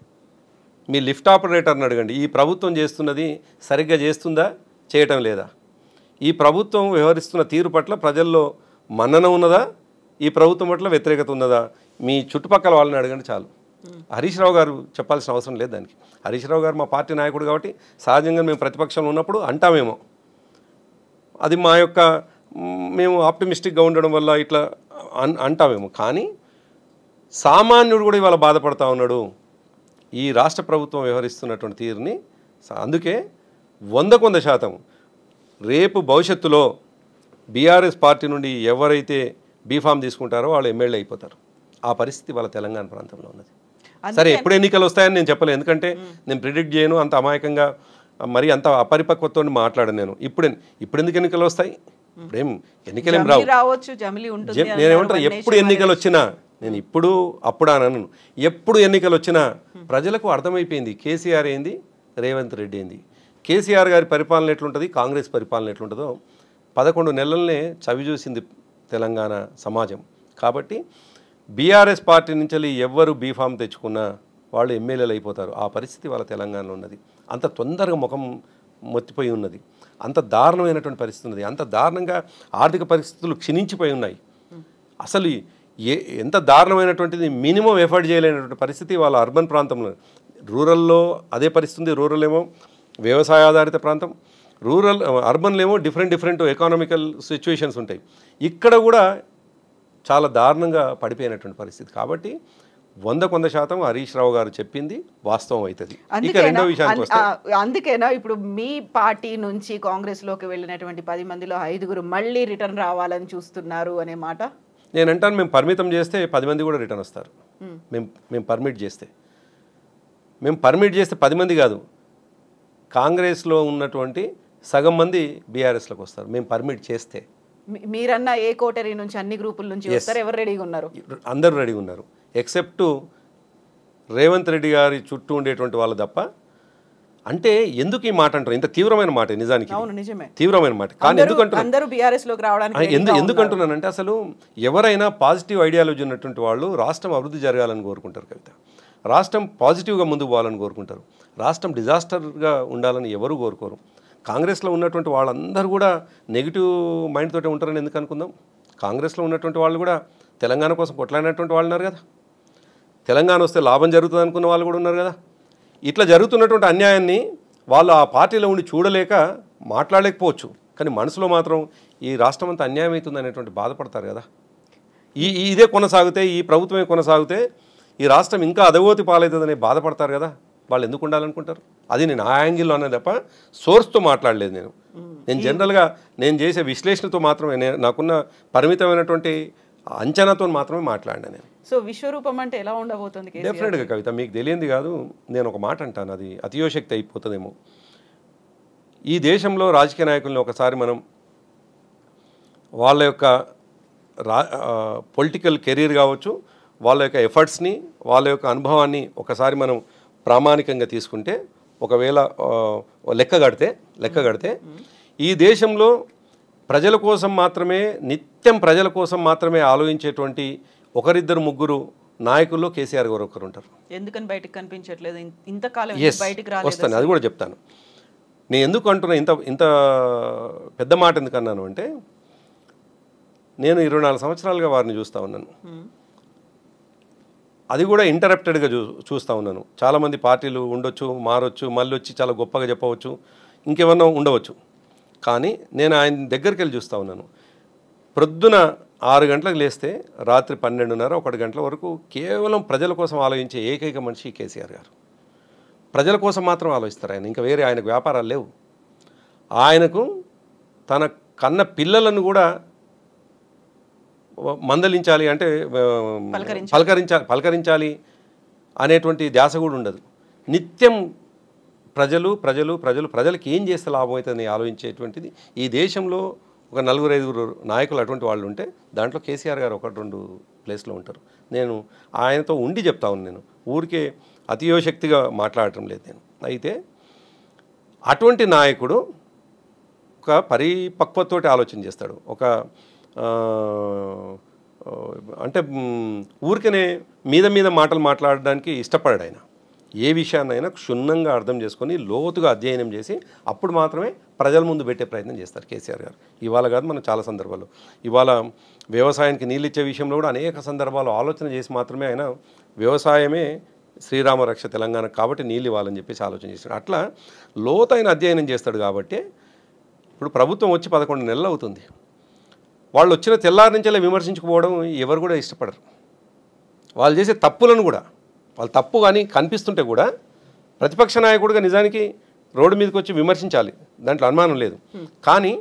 మీ లిఫ్ట్ ఆపరేటర్ని అడగండి ఈ ప్రభుత్వం చేస్తున్నది సరిగ్గా చేస్తుందా చేయటం లేదా ఈ ప్రభుత్వం వ్యవహరిస్తున్న తీరు పట్ల ప్రజల్లో మన్నన ఉన్నదా ఈ ప్రభుత్వం పట్ల వ్యతిరేకత ఉన్నదా మీ చుట్టుపక్కల వాళ్ళని అడగండి చాలు హరీష్ రావు గారు చెప్పాల్సిన అవసరం లేదు దానికి హరీష్ రావు గారు మా పార్టీ నాయకుడు కాబట్టి సహజంగా మేము ప్రతిపక్షంలో ఉన్నప్పుడు అంటామేమో అది మా యొక్క మేము ఆప్టిమిస్టిక్గా ఉండడం వల్ల ఇట్లా అన్ అంటామేమో కానీ సామాన్యుడు కూడా ఇవాళ బాధపడతా ఉన్నాడు ఈ రాష్ట్ర ప్రభుత్వం వ్యవహరిస్తున్నటువంటి తీరుని అందుకే వందకు వంద శాతం రేపు భవిష్యత్తులో బీఆర్ఎస్ పార్టీ నుండి ఎవరైతే బీఫామ్ తీసుకుంటారో వాళ్ళు ఎమ్మెల్యే అయిపోతారు ఆ పరిస్థితి వాళ్ళ తెలంగాణ ప్రాంతంలో ఉన్నది సరే ఎప్పుడు ఎన్నికలు వస్తాయని నేను చెప్పలేదు ఎందుకంటే నేను ప్రిడిక్ట్ చేయను అంత అమాయకంగా మరి అంత అపరిపక్వతో మాట్లాడను నేను ఇప్పుడు ఇప్పుడు ఎందుకు ఎన్నికలు వస్తాయి ఇప్పుడేం ఎన్నికలు ఏం రావు నేనేమంటాను ఎప్పుడు ఎన్నికలు వచ్చినా నేను ఇప్పుడు అప్పుడు అనను ఎప్పుడు ఎన్నికలు వచ్చినా ప్రజలకు అర్థమైపోయింది కేసీఆర్ ఏంది రేవంత్ రెడ్డి ఏంది కేసీఆర్ గారి పరిపాలన ఎట్లుంటుంది కాంగ్రెస్ పరిపాలన ఎట్లుంటుందో పదకొండు నెలలనే చవి చూసింది తెలంగాణ సమాజం కాబట్టి బీఆర్ఎస్ పార్టీ నుంచి ఎవ్వరు బీఫామ్ తెచ్చుకున్నా వాళ్ళు ఎమ్మెల్యేలు అయిపోతారు ఆ పరిస్థితి వాళ్ళ తెలంగాణలో ఉన్నది అంత తొందరగా ముఖం మొత్తిపోయి ఉన్నది అంత దారుణమైనటువంటి పరిస్థితి ఉన్నది అంత దారుణంగా ఆర్థిక పరిస్థితులు క్షీణించిపోయి ఉన్నాయి అసలు ఏ ఎంత దారుణమైనటువంటిది మినిమం ఎఫర్ట్ చేయలేనటువంటి పరిస్థితి వాళ్ళ అర్బన్ ప్రాంతంలో రూరల్లో అదే పరిస్థితి ఉంది రూరల్ ఏమో వ్యవసాయ ఆధారిత ప్రాంతం రూరల్ అర్బన్లో ఏమో డిఫరెంట్ డిఫరెంట్ ఎకానామికల్ సిచ్యువేషన్స్ ఉంటాయి ఇక్కడ కూడా చాలా దారుణంగా పడిపోయినటువంటి పరిస్థితి కాబట్టి వంద కొంద శాతం హరీష్ రావు గారు చెప్పింది వాస్తవం అవుతుంది అందుకేనా ఇప్పుడు మీ పార్టీ నుంచి కాంగ్రెస్ లోకి వెళ్ళినటువంటి పది మందిలో ఐదుగురు మళ్ళీ రిటర్న్ రావాలని చూస్తున్నారు అనే మాట నేను అంటాను మేము పరిమితం చేస్తే పది మంది కూడా రిటర్న్ వస్తారు మేము మేము పర్మిట్ చేస్తే మేము పర్మిట్ చేస్తే పది మంది కాదు కాంగ్రెస్లో ఉన్నటువంటి సగం మంది బీఆర్ఎస్లోకి వస్తారు మేము పర్మిట్ చేస్తే మీరన్న ఏ కోటరీ నుంచి అన్ని గ్రూపుల నుంచి వస్తారు ఎవరు రెడీగా ఉన్నారు అందరూ రెడీగా ఉన్నారు ఎక్సెప్ట్ రేవంత్ రెడ్డి గారి చుట్టూ ఉండేటువంటి వాళ్ళు తప్ప అంటే ఎందుకు ఈ మాట అంటారు ఇంత తీవ్రమైన మాట నిజానికి తీవ్రమైన మాట కానీ ఎందుకంటున్నారు ఎందుకంటున్నానంటే అసలు ఎవరైనా పాజిటివ్ ఐడియాలజీ ఉన్నటువంటి వాళ్ళు రాష్ట్రం అభివృద్ధి జరగాలని కోరుకుంటారు కవిత రాష్ట్రం పాజిటివ్గా ముందుకు పోవాలని కోరుకుంటారు రాష్ట్రం డిజాస్టర్గా ఉండాలని ఎవరు కోరుకోరు కాంగ్రెస్లో ఉన్నటువంటి వాళ్ళందరూ కూడా నెగిటివ్ మైండ్ తోటే ఉంటారని ఎందుకు అనుకుందాం కాంగ్రెస్లో ఉన్నటువంటి వాళ్ళు కూడా తెలంగాణ కోసం కొట్లాడినటువంటి వాళ్ళు ఉన్నారు కదా తెలంగాణ వస్తే లాభం జరుగుతుంది అనుకున్న వాళ్ళు కూడా ఉన్నారు కదా ఇట్లా జరుగుతున్నటువంటి అన్యాయాన్ని వాళ్ళు ఆ పార్టీలో ఉండి చూడలేక మాట్లాడలేకపోవచ్చు కానీ మనసులో మాత్రం ఈ రాష్ట్రం అంతా అన్యాయం అవుతుంది అనేటువంటి బాధపడతారు కదా ఈ ఇదే కొనసాగితే ఈ ప్రభుత్వమే కొనసాగితే ఈ రాష్ట్రం ఇంకా అధగోతి పాలవుతుందని బాధపడతారు కదా వాళ్ళు ఎందుకు ఉండాలనుకుంటారు అది నేను ఆ యాంగిల్లో అన్నా తప్ప సోర్స్తో మాట్లాడలేదు నేను నేను జనరల్గా నేను చేసే విశ్లేషణతో మాత్రమే నేను నాకున్న పరిమితమైనటువంటి అంచనాతో మాత్రమే మాట్లాడినా నేను సో విశ్వరూపం అంటే ఎలా ఉండబోతుంది డెఫినెట్గా కవిత మీకు తెలియంది కాదు నేను ఒక మాట అంటాను అది అతియోశక్తి అయిపోతుందేమో ఈ దేశంలో రాజకీయ నాయకులను ఒకసారి మనం వాళ్ళ యొక్క రా పొలిటికల్ కెరీర్ కావచ్చు వాళ్ళ యొక్క ఎఫర్ట్స్ని వాళ్ళ యొక్క అనుభవాన్ని ఒకసారి మనం ప్రామాణికంగా తీసుకుంటే ఒకవేళ లెక్క కడితే లెక్క కడితే ఈ దేశంలో ప్రజల కోసం మాత్రమే నిత్యం ప్రజల కోసం మాత్రమే ఆలోచించేటువంటి ఒకరిద్దరు ముగ్గురు నాయకుల్లో కేసీఆర్ గారు ఒకరు ఉంటారు ఎందుకని బయటకు కనిపించట్లేదు ఇంతకాలం బయటకు వస్తాను అది కూడా చెప్తాను నేను ఎందుకు అంటున్నా ఇంత ఇంత పెద్ద మాట ఎందుకన్నాను అంటే నేను ఇరవై నాలుగు సంవత్సరాలుగా వారిని చూస్తూ ఉన్నాను అది కూడా ఇంటరప్టెడ్గా చూ చూస్తూ ఉన్నాను చాలామంది పార్టీలు ఉండొచ్చు మారొచ్చు మళ్ళీ వచ్చి చాలా గొప్పగా చెప్పవచ్చు ఇంకేమన్నా ఉండవచ్చు కానీ నేను ఆయన దగ్గరికి వెళ్ళి చూస్తూ ఉన్నాను ప్రొద్దున ఆరు గంటలకు లేస్తే రాత్రి పన్నెండున్నర ఒకటి గంటల వరకు కేవలం ప్రజల కోసం ఆలోచించే ఏకైక మనిషి కేసీఆర్ గారు ప్రజల కోసం మాత్రం ఆలోచిస్తారు ఆయన ఇంకా వేరే ఆయనకు వ్యాపారాలు లేవు ఆయనకు తన కన్న పిల్లలను కూడా మందలించాలి అంటే పలకరించాలి పలకరించాలి అనేటువంటి ధ్యాస కూడా ఉండదు నిత్యం ప్రజలు ప్రజలు ప్రజలు ప్రజలకు ఏం చేస్తే లాభం అవుతుందని ఆలోచించేటువంటిది ఈ దేశంలో ఒక నలుగురు ఐదుగురు నాయకులు అటువంటి వాళ్ళు ఉంటే దాంట్లో కేసీఆర్ గారు ఒకటి రెండు ప్లేస్లో ఉంటారు నేను ఆయనతో ఉండి చెప్తా ఉన్నాను నేను ఊరికే అతియోశక్తిగా మాట్లాడటం లేదు నేను అయితే అటువంటి నాయకుడు ఒక పరిపక్వతోటి ఆలోచన చేస్తాడు ఒక అంటే ఊరికనే మీద మీద మాటలు మాట్లాడడానికి ఇష్టపడాడు ఆయన ఏ విషయాన్నైనా క్షుణ్ణంగా అర్థం చేసుకొని లోతుగా అధ్యయనం చేసి అప్పుడు మాత్రమే ప్రజల ముందు పెట్టే ప్రయత్నం చేస్తారు కేసీఆర్ గారు ఇవాళ కాదు మనం చాలా సందర్భాలు ఇవాళ వ్యవసాయానికి నీళ్ళు ఇచ్చే విషయంలో కూడా అనేక సందర్భాలు ఆలోచన చేసి మాత్రమే ఆయన వ్యవసాయమే శ్రీరామ రక్ష తెలంగాణ కాబట్టి నీళ్ళు ఇవ్వాలని చెప్పేసి ఆలోచన చేస్తాడు అట్లా లోతైన అధ్యయనం చేస్తాడు కాబట్టి ఇప్పుడు ప్రభుత్వం వచ్చి పదకొండు నెలలు అవుతుంది వాళ్ళు వచ్చిన తెల్లారి నుంచి అలా విమర్శించుకుపోవడం ఎవరు కూడా ఇష్టపడరు వాళ్ళు చేసే తప్పులను కూడా వాళ్ళు తప్పు కానీ కనిపిస్తుంటే కూడా ప్రతిపక్ష నాయకుడిగా నిజానికి రోడ్డు మీదకి వచ్చి విమర్శించాలి దాంట్లో అనుమానం లేదు కానీ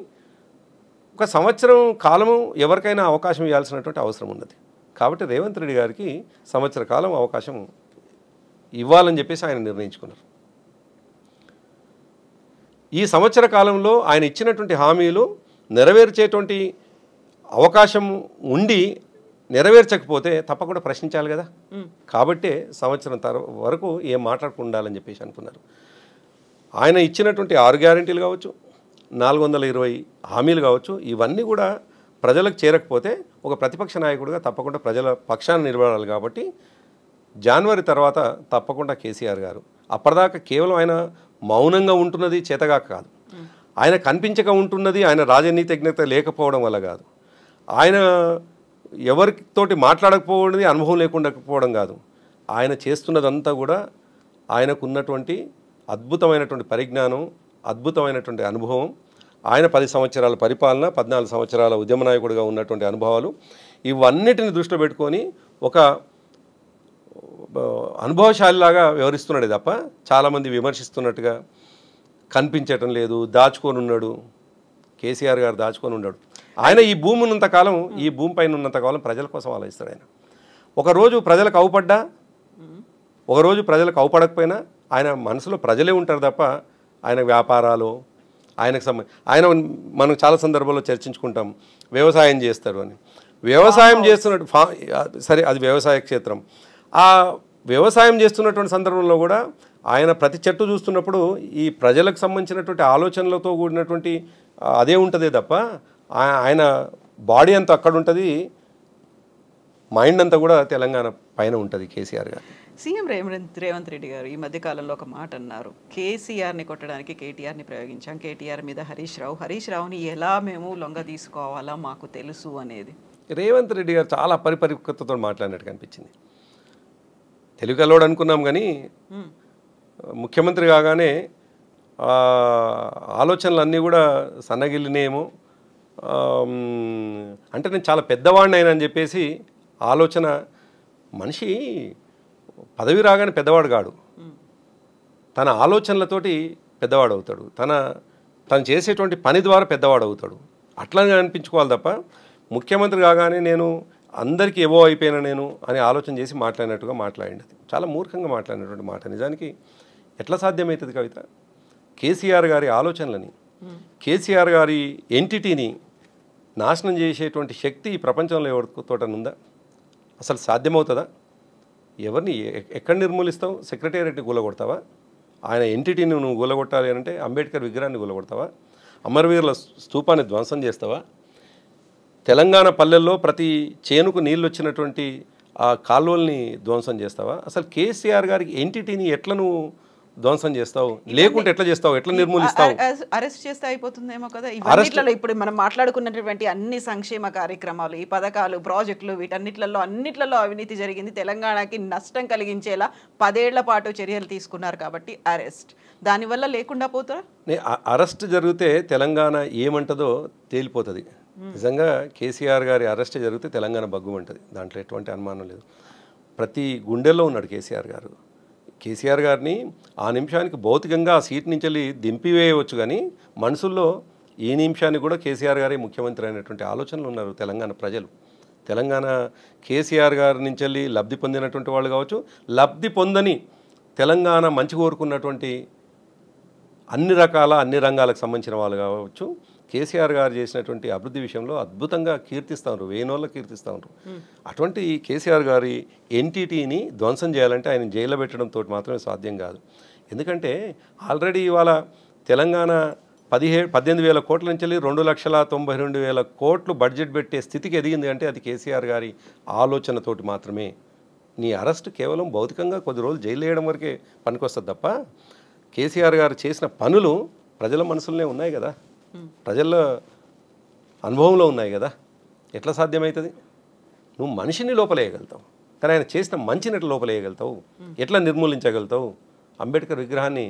ఒక సంవత్సరం కాలము ఎవరికైనా అవకాశం ఇవ్వాల్సినటువంటి అవసరం ఉన్నది కాబట్టి రేవంత్ రెడ్డి గారికి సంవత్సర కాలం అవకాశం ఇవ్వాలని చెప్పేసి ఆయన నిర్ణయించుకున్నారు ఈ సంవత్సర కాలంలో ఆయన ఇచ్చినటువంటి హామీలు నెరవేర్చేటువంటి అవకాశం ఉండి నెరవేర్చకపోతే తప్పకుండా ప్రశ్నించాలి కదా కాబట్టే సంవత్సరం తర వరకు ఏం మాట్లాడుకుండాలని చెప్పేసి అనుకున్నారు ఆయన ఇచ్చినటువంటి ఆరు గ్యారంటీలు కావచ్చు నాలుగు వందల ఇరవై హామీలు కావచ్చు ఇవన్నీ కూడా ప్రజలకు చేరకపోతే ఒక ప్రతిపక్ష నాయకుడిగా తప్పకుండా ప్రజల పక్షాన్ని నిలబడాలి కాబట్టి జనవరి తర్వాత తప్పకుండా కేసీఆర్ గారు అప్పటిదాకా కేవలం ఆయన మౌనంగా ఉంటున్నది చేతగా కాదు ఆయన కనిపించక ఉంటున్నది ఆయన రాజనీతిజ్ఞత లేకపోవడం వల్ల కాదు ఆయన ఎవరితోటి మాట్లాడకపోవడది అనుభవం లేకుండా పోవడం కాదు ఆయన చేస్తున్నదంతా కూడా ఆయనకున్నటువంటి అద్భుతమైనటువంటి పరిజ్ఞానం అద్భుతమైనటువంటి అనుభవం ఆయన పది సంవత్సరాల పరిపాలన పద్నాలుగు సంవత్సరాల ఉద్యమ నాయకుడిగా ఉన్నటువంటి అనుభవాలు ఇవన్నిటిని దృష్టిలో పెట్టుకొని ఒక అనుభవశాలిలాగా వ్యవహరిస్తున్నాడే తప్ప చాలామంది విమర్శిస్తున్నట్టుగా కనిపించటం లేదు దాచుకొని ఉన్నాడు కేసీఆర్ గారు దాచుకొని ఉన్నాడు ఆయన ఈ భూమి ఉన్నంతకాలం ఈ భూమి పైన ఉన్నంతకాలం ప్రజల కోసం ఆలోచిస్తాడు ఆయన ఒకరోజు ప్రజలకు అవుపడ్డా ఒకరోజు ప్రజలకు అవుపడకపోయినా ఆయన మనసులో ప్రజలే ఉంటారు తప్ప ఆయన వ్యాపారాలు ఆయనకు సంబంధి ఆయన మనం చాలా సందర్భాల్లో చర్చించుకుంటాం వ్యవసాయం చేస్తారు అని వ్యవసాయం చేస్తున్నట్టు ఫా సరే అది వ్యవసాయ క్షేత్రం ఆ వ్యవసాయం చేస్తున్నటువంటి సందర్భంలో కూడా ఆయన ప్రతి చెట్టు చూస్తున్నప్పుడు ఈ ప్రజలకు సంబంధించినటువంటి ఆలోచనలతో కూడినటువంటి అదే ఉంటుందే తప్ప ఆయన బాడీ అంతా అక్కడ ఉంటుంది మైండ్ అంతా కూడా తెలంగాణ పైన ఉంటుంది కేసీఆర్ గారు సీఎం రేవంత్ రేవంత్ రెడ్డి గారు ఈ మధ్య కాలంలో ఒక మాట అన్నారు కేసీఆర్ని కొట్టడానికి కేటీఆర్ని ప్రయోగించాం కేటీఆర్ మీద హరీష్ రావు హరీష్ రావుని ఎలా మేము లొంగ తీసుకోవాలా మాకు తెలుసు అనేది రేవంత్ రెడ్డి గారు చాలా పరిపరిపక్వతతో మాట్లాడినట్టు కనిపించింది తెలుగులోడు అనుకున్నాం కానీ ముఖ్యమంత్రి కాగానే ఆలోచనలు అన్నీ కూడా సన్నగిల్లినేమో అంటే నేను చాలా పెద్దవాడిని అయినా అని చెప్పేసి ఆలోచన మనిషి పదవి రాగానే పెద్దవాడు కాడు తన ఆలోచనలతోటి పెద్దవాడు అవుతాడు తన తను చేసేటువంటి పని ద్వారా పెద్దవాడు అవుతాడు అట్లానే అనిపించుకోవాలి తప్ప ముఖ్యమంత్రి కాగానే నేను అందరికీ ఏవో అయిపోయినా నేను అని ఆలోచన చేసి మాట్లాడినట్టుగా మాట్లాడింది చాలా మూర్ఖంగా మాట్లాడినటువంటి మాట నిజానికి ఎట్లా సాధ్యమవుతుంది కవిత కేసీఆర్ గారి ఆలోచనలని కేసీఆర్ గారి ఎంటిటీని నాశనం చేసేటువంటి శక్తి ఈ ప్రపంచంలో ఎవరితోటనుందా అసలు సాధ్యమవుతుందా ఎవరిని ఎక్కడ నిర్మూలిస్తావు సెక్రటేరియట్ని కూలగొడతావా ఆయన ఎంటిటీని నువ్వు కూలగొట్టాలి అంటే అంబేద్కర్ విగ్రహాన్ని కూలగొడతావా అమరవీరుల స్థూపాన్ని ధ్వంసం చేస్తావా తెలంగాణ పల్లెల్లో ప్రతి చేనుకు నీళ్ళు వచ్చినటువంటి ఆ కాలువల్ని ధ్వంసం చేస్తావా అసలు కేసీఆర్ గారికి ఎంటిటీని ఎట్లా నువ్వు ధ్వంసం చేస్తావు లేకుంటే ఎట్లా చేస్తావు ఎట్లా నిర్మూలిస్తావు అరెస్ట్ చేస్తే అయిపోతుందేమో కదా ఇవన్నిట్లలో ఇప్పుడు మనం మాట్లాడుకున్నటువంటి అన్ని సంక్షేమ కార్యక్రమాలు ఈ పథకాలు ప్రాజెక్టులు వీటన్నిట్లలో అన్నిట్లలో అవినీతి జరిగింది తెలంగాణకి నష్టం కలిగించేలా పదేళ్ల పాటు చర్యలు తీసుకున్నారు కాబట్టి అరెస్ట్ దానివల్ల లేకుండా పోతారా అరెస్ట్ జరిగితే తెలంగాణ ఏమంటదో తేలిపోతుంది నిజంగా కేసీఆర్ గారి అరెస్ట్ జరిగితే తెలంగాణ బగ్గు ఉంటుంది దాంట్లో ఎటువంటి అనుమానం లేదు ప్రతి గుండెల్లో ఉన్నాడు కేసీఆర్ గారు కేసీఆర్ గారిని ఆ నిమిషానికి భౌతికంగా ఆ సీట్ నుంచి వెళ్ళి దింపివేయవచ్చు కానీ మనసుల్లో ఈ నిమిషాన్ని కూడా కేసీఆర్ గారే ముఖ్యమంత్రి అనేటువంటి ఆలోచనలు ఉన్నారు తెలంగాణ ప్రజలు తెలంగాణ కేసీఆర్ గారి నుంచి వెళ్ళి లబ్ధి పొందినటువంటి వాళ్ళు కావచ్చు లబ్ధి పొందని తెలంగాణ మంచి కోరుకున్నటువంటి అన్ని రకాల అన్ని రంగాలకు సంబంధించిన వాళ్ళు కావచ్చు కేసీఆర్ గారు చేసినటువంటి అభివృద్ధి విషయంలో అద్భుతంగా కీర్తిస్తా ఉన్నారు వేణోళ్ళ కీర్తిస్తా ఉన్నారు అటువంటి కేసీఆర్ గారి ఎన్టీటీని ధ్వంసం చేయాలంటే ఆయన జైల్లో పెట్టడంతో మాత్రమే సాధ్యం కాదు ఎందుకంటే ఆల్రెడీ ఇవాళ తెలంగాణ పదిహేడు పద్దెనిమిది వేల కోట్ల నుంచి రెండు లక్షల తొంభై రెండు వేల కోట్లు బడ్జెట్ పెట్టే స్థితికి ఎదిగింది అంటే అది కేసీఆర్ గారి ఆలోచనతోటి మాత్రమే నీ అరెస్ట్ కేవలం భౌతికంగా కొద్ది రోజులు జైలు వేయడం వరకే పనికొస్తుంది తప్ప కేసీఆర్ గారు చేసిన పనులు ప్రజల మనసులోనే ఉన్నాయి కదా ప్రజల్లో అనుభవంలో ఉన్నాయి కదా ఎట్లా సాధ్యమవుతుంది నువ్వు మనిషిని లోపలేయగలుగుతావు కానీ ఆయన చేసిన మంచిని ఎట్లా లోపలేయగలుగుతావు ఎట్లా నిర్మూలించగలుగుతావు అంబేద్కర్ విగ్రహాన్ని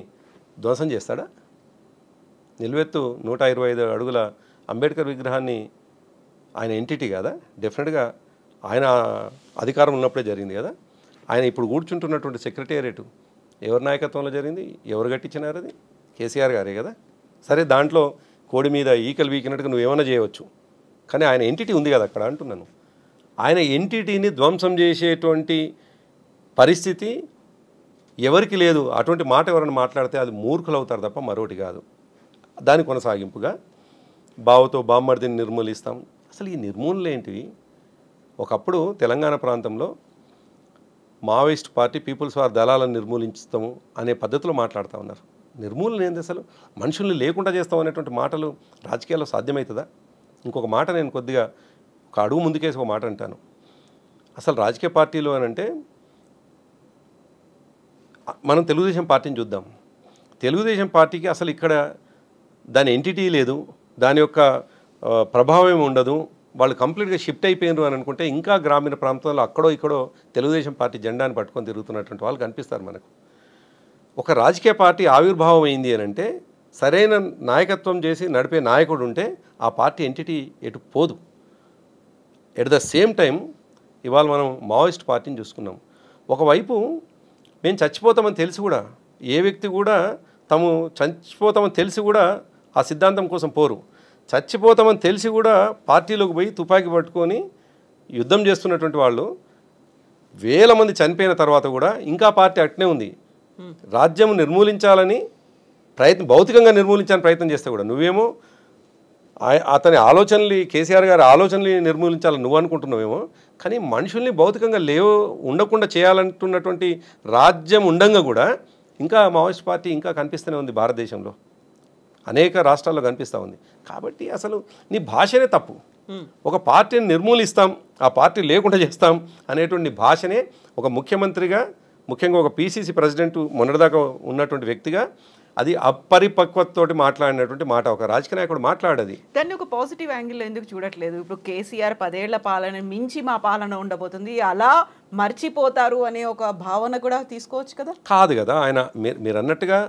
ధ్వంసం చేస్తాడా నిలువెత్తు నూట ఇరవై ఐదు అడుగుల అంబేద్కర్ విగ్రహాన్ని ఆయన ఎంటిటీ కదా డెఫినెట్గా ఆయన అధికారం ఉన్నప్పుడే జరిగింది కదా ఆయన ఇప్పుడు కూర్చుంటున్నటువంటి సెక్రటేరియట్ ఎవరి నాయకత్వంలో జరిగింది ఎవరు కట్టించినారు అది కేసీఆర్ గారే కదా సరే దాంట్లో కోడి మీద ఈకలు వీకినట్టుగా నువ్వేమైనా చేయవచ్చు కానీ ఆయన ఎంటిటీ ఉంది కదా అక్కడ అంటున్నాను ఆయన ఎంటిటీని ధ్వంసం చేసేటువంటి పరిస్థితి ఎవరికి లేదు అటువంటి మాట ఎవరైనా మాట్లాడితే అది మూర్ఖులు అవుతారు తప్ప మరొకటి కాదు దాని కొనసాగింపుగా బావతో బామ్మర్దిని నిర్మూలిస్తాం అసలు ఈ నిర్మూలన ఏంటివి ఒకప్పుడు తెలంగాణ ప్రాంతంలో మావోయిస్ట్ పార్టీ పీపుల్స్ వారి దళాలను నిర్మూలిస్తాము అనే పద్ధతిలో మాట్లాడుతూ ఉన్నారు నిర్మూలన ఏంది అసలు మనుషుల్ని లేకుండా చేస్తాం అనేటువంటి మాటలు రాజకీయాల్లో సాధ్యమవుతుందా ఇంకొక మాట నేను కొద్దిగా ఒక అడుగు ముందుకేసి ఒక మాట అంటాను అసలు రాజకీయ పార్టీలు అని అంటే మనం తెలుగుదేశం పార్టీని చూద్దాం తెలుగుదేశం పార్టీకి అసలు ఇక్కడ దాని ఎంటిటీ లేదు దాని యొక్క ప్రభావం ఉండదు వాళ్ళు కంప్లీట్గా షిఫ్ట్ అయిపోయినారు అని అనుకుంటే ఇంకా గ్రామీణ ప్రాంతాల్లో అక్కడో ఇక్కడో తెలుగుదేశం పార్టీ జెండాని పట్టుకొని తిరుగుతున్నటువంటి వాళ్ళు కనిపిస్తారు మనకు ఒక రాజకీయ పార్టీ ఆవిర్భావం అయింది అని అంటే సరైన నాయకత్వం చేసి నడిపే నాయకుడు ఉంటే ఆ పార్టీ ఎంటిటీ ఎటు పోదు ఎట్ ద సేమ్ టైం ఇవాళ మనం మావోయిస్ట్ పార్టీని చూసుకున్నాం ఒకవైపు మేము చచ్చిపోతామని తెలిసి కూడా ఏ వ్యక్తి కూడా తము చచ్చిపోతామని తెలిసి కూడా ఆ సిద్ధాంతం కోసం పోరు చచ్చిపోతామని తెలిసి కూడా పార్టీలోకి పోయి తుపాకీ పట్టుకొని యుద్ధం చేస్తున్నటువంటి వాళ్ళు వేల మంది చనిపోయిన తర్వాత కూడా ఇంకా పార్టీ అట్నే ఉంది రాజ్యం నిర్మూలించాలని ప్రయత్నం భౌతికంగా నిర్మూలించాలని ప్రయత్నం చేస్తే కూడా నువ్వేమో అతని ఆలోచనలు కేసీఆర్ గారి ఆలోచనలు నిర్మూలించాలని నువ్వు అనుకుంటున్నావేమో కానీ మనుషుల్ని భౌతికంగా లేవు ఉండకుండా చేయాలంటున్నటువంటి రాజ్యం ఉండంగా కూడా ఇంకా మావోయిస్ట్ పార్టీ ఇంకా కనిపిస్తూనే ఉంది భారతదేశంలో అనేక రాష్ట్రాల్లో కనిపిస్తూ ఉంది కాబట్టి అసలు నీ భాషనే తప్పు ఒక పార్టీని నిర్మూలిస్తాం ఆ పార్టీ లేకుండా చేస్తాం అనేటువంటి భాషనే ఒక ముఖ్యమంత్రిగా ముఖ్యంగా ఒక పీసీసీ ప్రెసిడెంట్ మొన్నటిదాకా ఉన్నటువంటి వ్యక్తిగా అది అపరిపక్వతతోటి మాట్లాడినటువంటి మాట ఒక రాజకీయ నాయకుడు మాట్లాడేది దాన్ని ఒక పాజిటివ్ యాంగిల్ ఎందుకు చూడట్లేదు ఇప్పుడు కేసీఆర్ పదేళ్ల పాలన మించి మా పాలన ఉండబోతుంది అలా మర్చిపోతారు అనే ఒక భావన కూడా తీసుకోవచ్చు కదా కాదు కదా ఆయన మీరు అన్నట్టుగా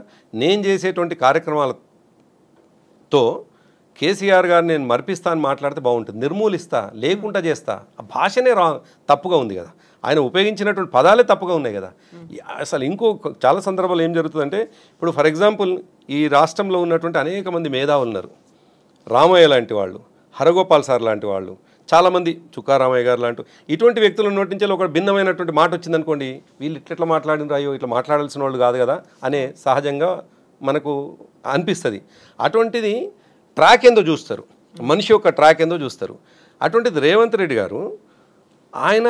నేను చేసేటువంటి కార్యక్రమాలతో కేసీఆర్ గారు నేను మర్పిస్తాను మాట్లాడితే బాగుంటుంది నిర్మూలిస్తా లేకుండా చేస్తా ఆ భాషనే రా తప్పుగా ఉంది కదా ఆయన ఉపయోగించినటువంటి పదాలే తప్పగా ఉన్నాయి కదా అసలు ఇంకో చాలా సందర్భాలు ఏం జరుగుతుందంటే ఇప్పుడు ఫర్ ఎగ్జాంపుల్ ఈ రాష్ట్రంలో ఉన్నటువంటి అనేక మంది మేధావులు ఉన్నారు రామయ్య లాంటి వాళ్ళు హరగోపాల్ సార్ లాంటి వాళ్ళు చాలామంది చుక్కారామయ్య గారు లాంటి ఇటువంటి వ్యక్తులు నోటి నుంచి ఒక భిన్నమైనటువంటి మాట వచ్చిందనుకోండి వీళ్ళు ఇట్లా మాట్లాడినారు అయ్యో ఇట్లా మాట్లాడాల్సిన వాళ్ళు కాదు కదా అనే సహజంగా మనకు అనిపిస్తుంది అటువంటిది ట్రాక్ ఏందో చూస్తారు మనిషి యొక్క ట్రాక్ ఏందో చూస్తారు అటువంటిది రేవంత్ రెడ్డి గారు ఆయన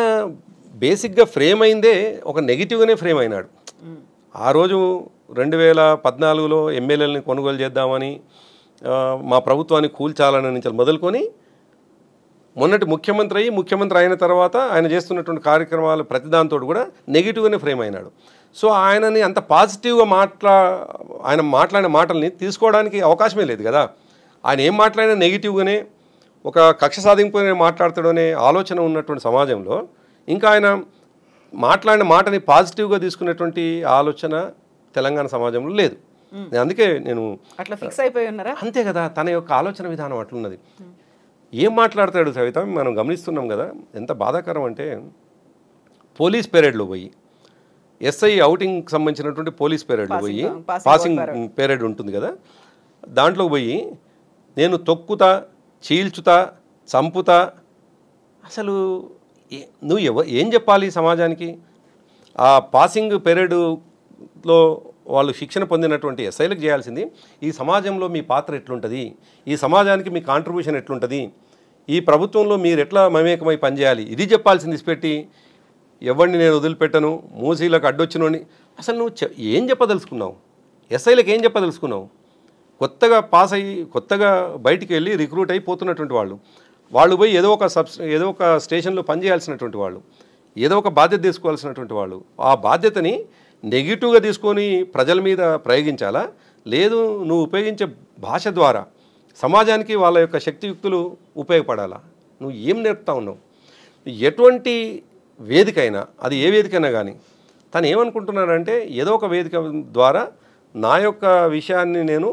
బేసిక్గా ఫ్రేమ్ అయిందే ఒక నెగిటివ్గానే ఫ్రేమ్ అయినాడు ఆ రోజు రెండు వేల పద్నాలుగులో ఎమ్మెల్యేలని కొనుగోలు చేద్దామని మా ప్రభుత్వాన్ని కూల్చాలని నుంచి మొదలుకొని మొన్నటి ముఖ్యమంత్రి అయ్యి ముఖ్యమంత్రి అయిన తర్వాత ఆయన చేస్తున్నటువంటి కార్యక్రమాలు ప్రతిదాంతో కూడా నెగిటివ్గానే ఫ్రేమ్ అయినాడు సో ఆయనని అంత పాజిటివ్గా మాట్లా ఆయన మాట్లాడిన మాటల్ని తీసుకోవడానికి అవకాశమే లేదు కదా ఆయన ఏం మాట్లాడినా నెగిటివ్గానే ఒక కక్ష సాధింపుగానే అనే ఆలోచన ఉన్నటువంటి సమాజంలో ఇంకా ఆయన మాట్లాడిన మాటని పాజిటివ్గా తీసుకునేటువంటి ఆలోచన తెలంగాణ సమాజంలో లేదు అందుకే నేను అట్లా ఫిక్స్ అయిపోయి ఉన్నారా అంతే కదా తన యొక్క ఆలోచన విధానం అట్లున్నది ఏం మాట్లాడతాడు సవిత మనం గమనిస్తున్నాం కదా ఎంత బాధాకరం అంటే పోలీస్ పెరేడ్లో పోయి ఎస్ఐ అవుటింగ్ సంబంధించినటువంటి పోలీస్ పెరేడ్లో పోయి పాసింగ్ పెరేడ్ ఉంటుంది కదా దాంట్లో పోయి నేను తొక్కుతా చీల్చుతా చంపుతా అసలు నువ్వు ఎవ ఏం చెప్పాలి సమాజానికి ఆ పాసింగ్ పీరియడ్లో వాళ్ళు శిక్షణ పొందినటువంటి ఎస్ఐలకు చేయాల్సింది ఈ సమాజంలో మీ పాత్ర ఎట్లుంటుంది ఈ సమాజానికి మీ కాంట్రిబ్యూషన్ ఎట్లుంటుంది ఈ ప్రభుత్వంలో మీరు ఎట్లా మమేకమై పనిచేయాలి ఇది చెప్పాల్సింది పెట్టి ఎవరిని నేను వదిలిపెట్టను మూసీలకు అడ్డొచ్చినోని అసలు నువ్వు ఏం చెప్పదలుచుకున్నావు ఎస్ఐలకు ఏం చెప్పదలుచుకున్నావు కొత్తగా పాస్ అయ్యి కొత్తగా బయటికి వెళ్ళి రిక్రూట్ అయిపోతున్నటువంటి వాళ్ళు వాళ్ళు పోయి ఏదో ఒక సబ్ ఏదో ఒక స్టేషన్లో పనిచేయాల్సినటువంటి వాళ్ళు ఏదో ఒక బాధ్యత తీసుకోవాల్సినటువంటి వాళ్ళు ఆ బాధ్యతని నెగిటివ్గా తీసుకొని ప్రజల మీద ప్రయోగించాలా లేదు నువ్వు ఉపయోగించే భాష ద్వారా సమాజానికి వాళ్ళ యొక్క శక్తియుక్తులు ఉపయోగపడాలా నువ్వు ఏం నేర్పుతా ఉన్నావు ఎటువంటి వేదికైనా అది ఏ వేదికైనా కానీ తను ఏమనుకుంటున్నాడంటే ఏదో ఒక వేదిక ద్వారా నా యొక్క విషయాన్ని నేను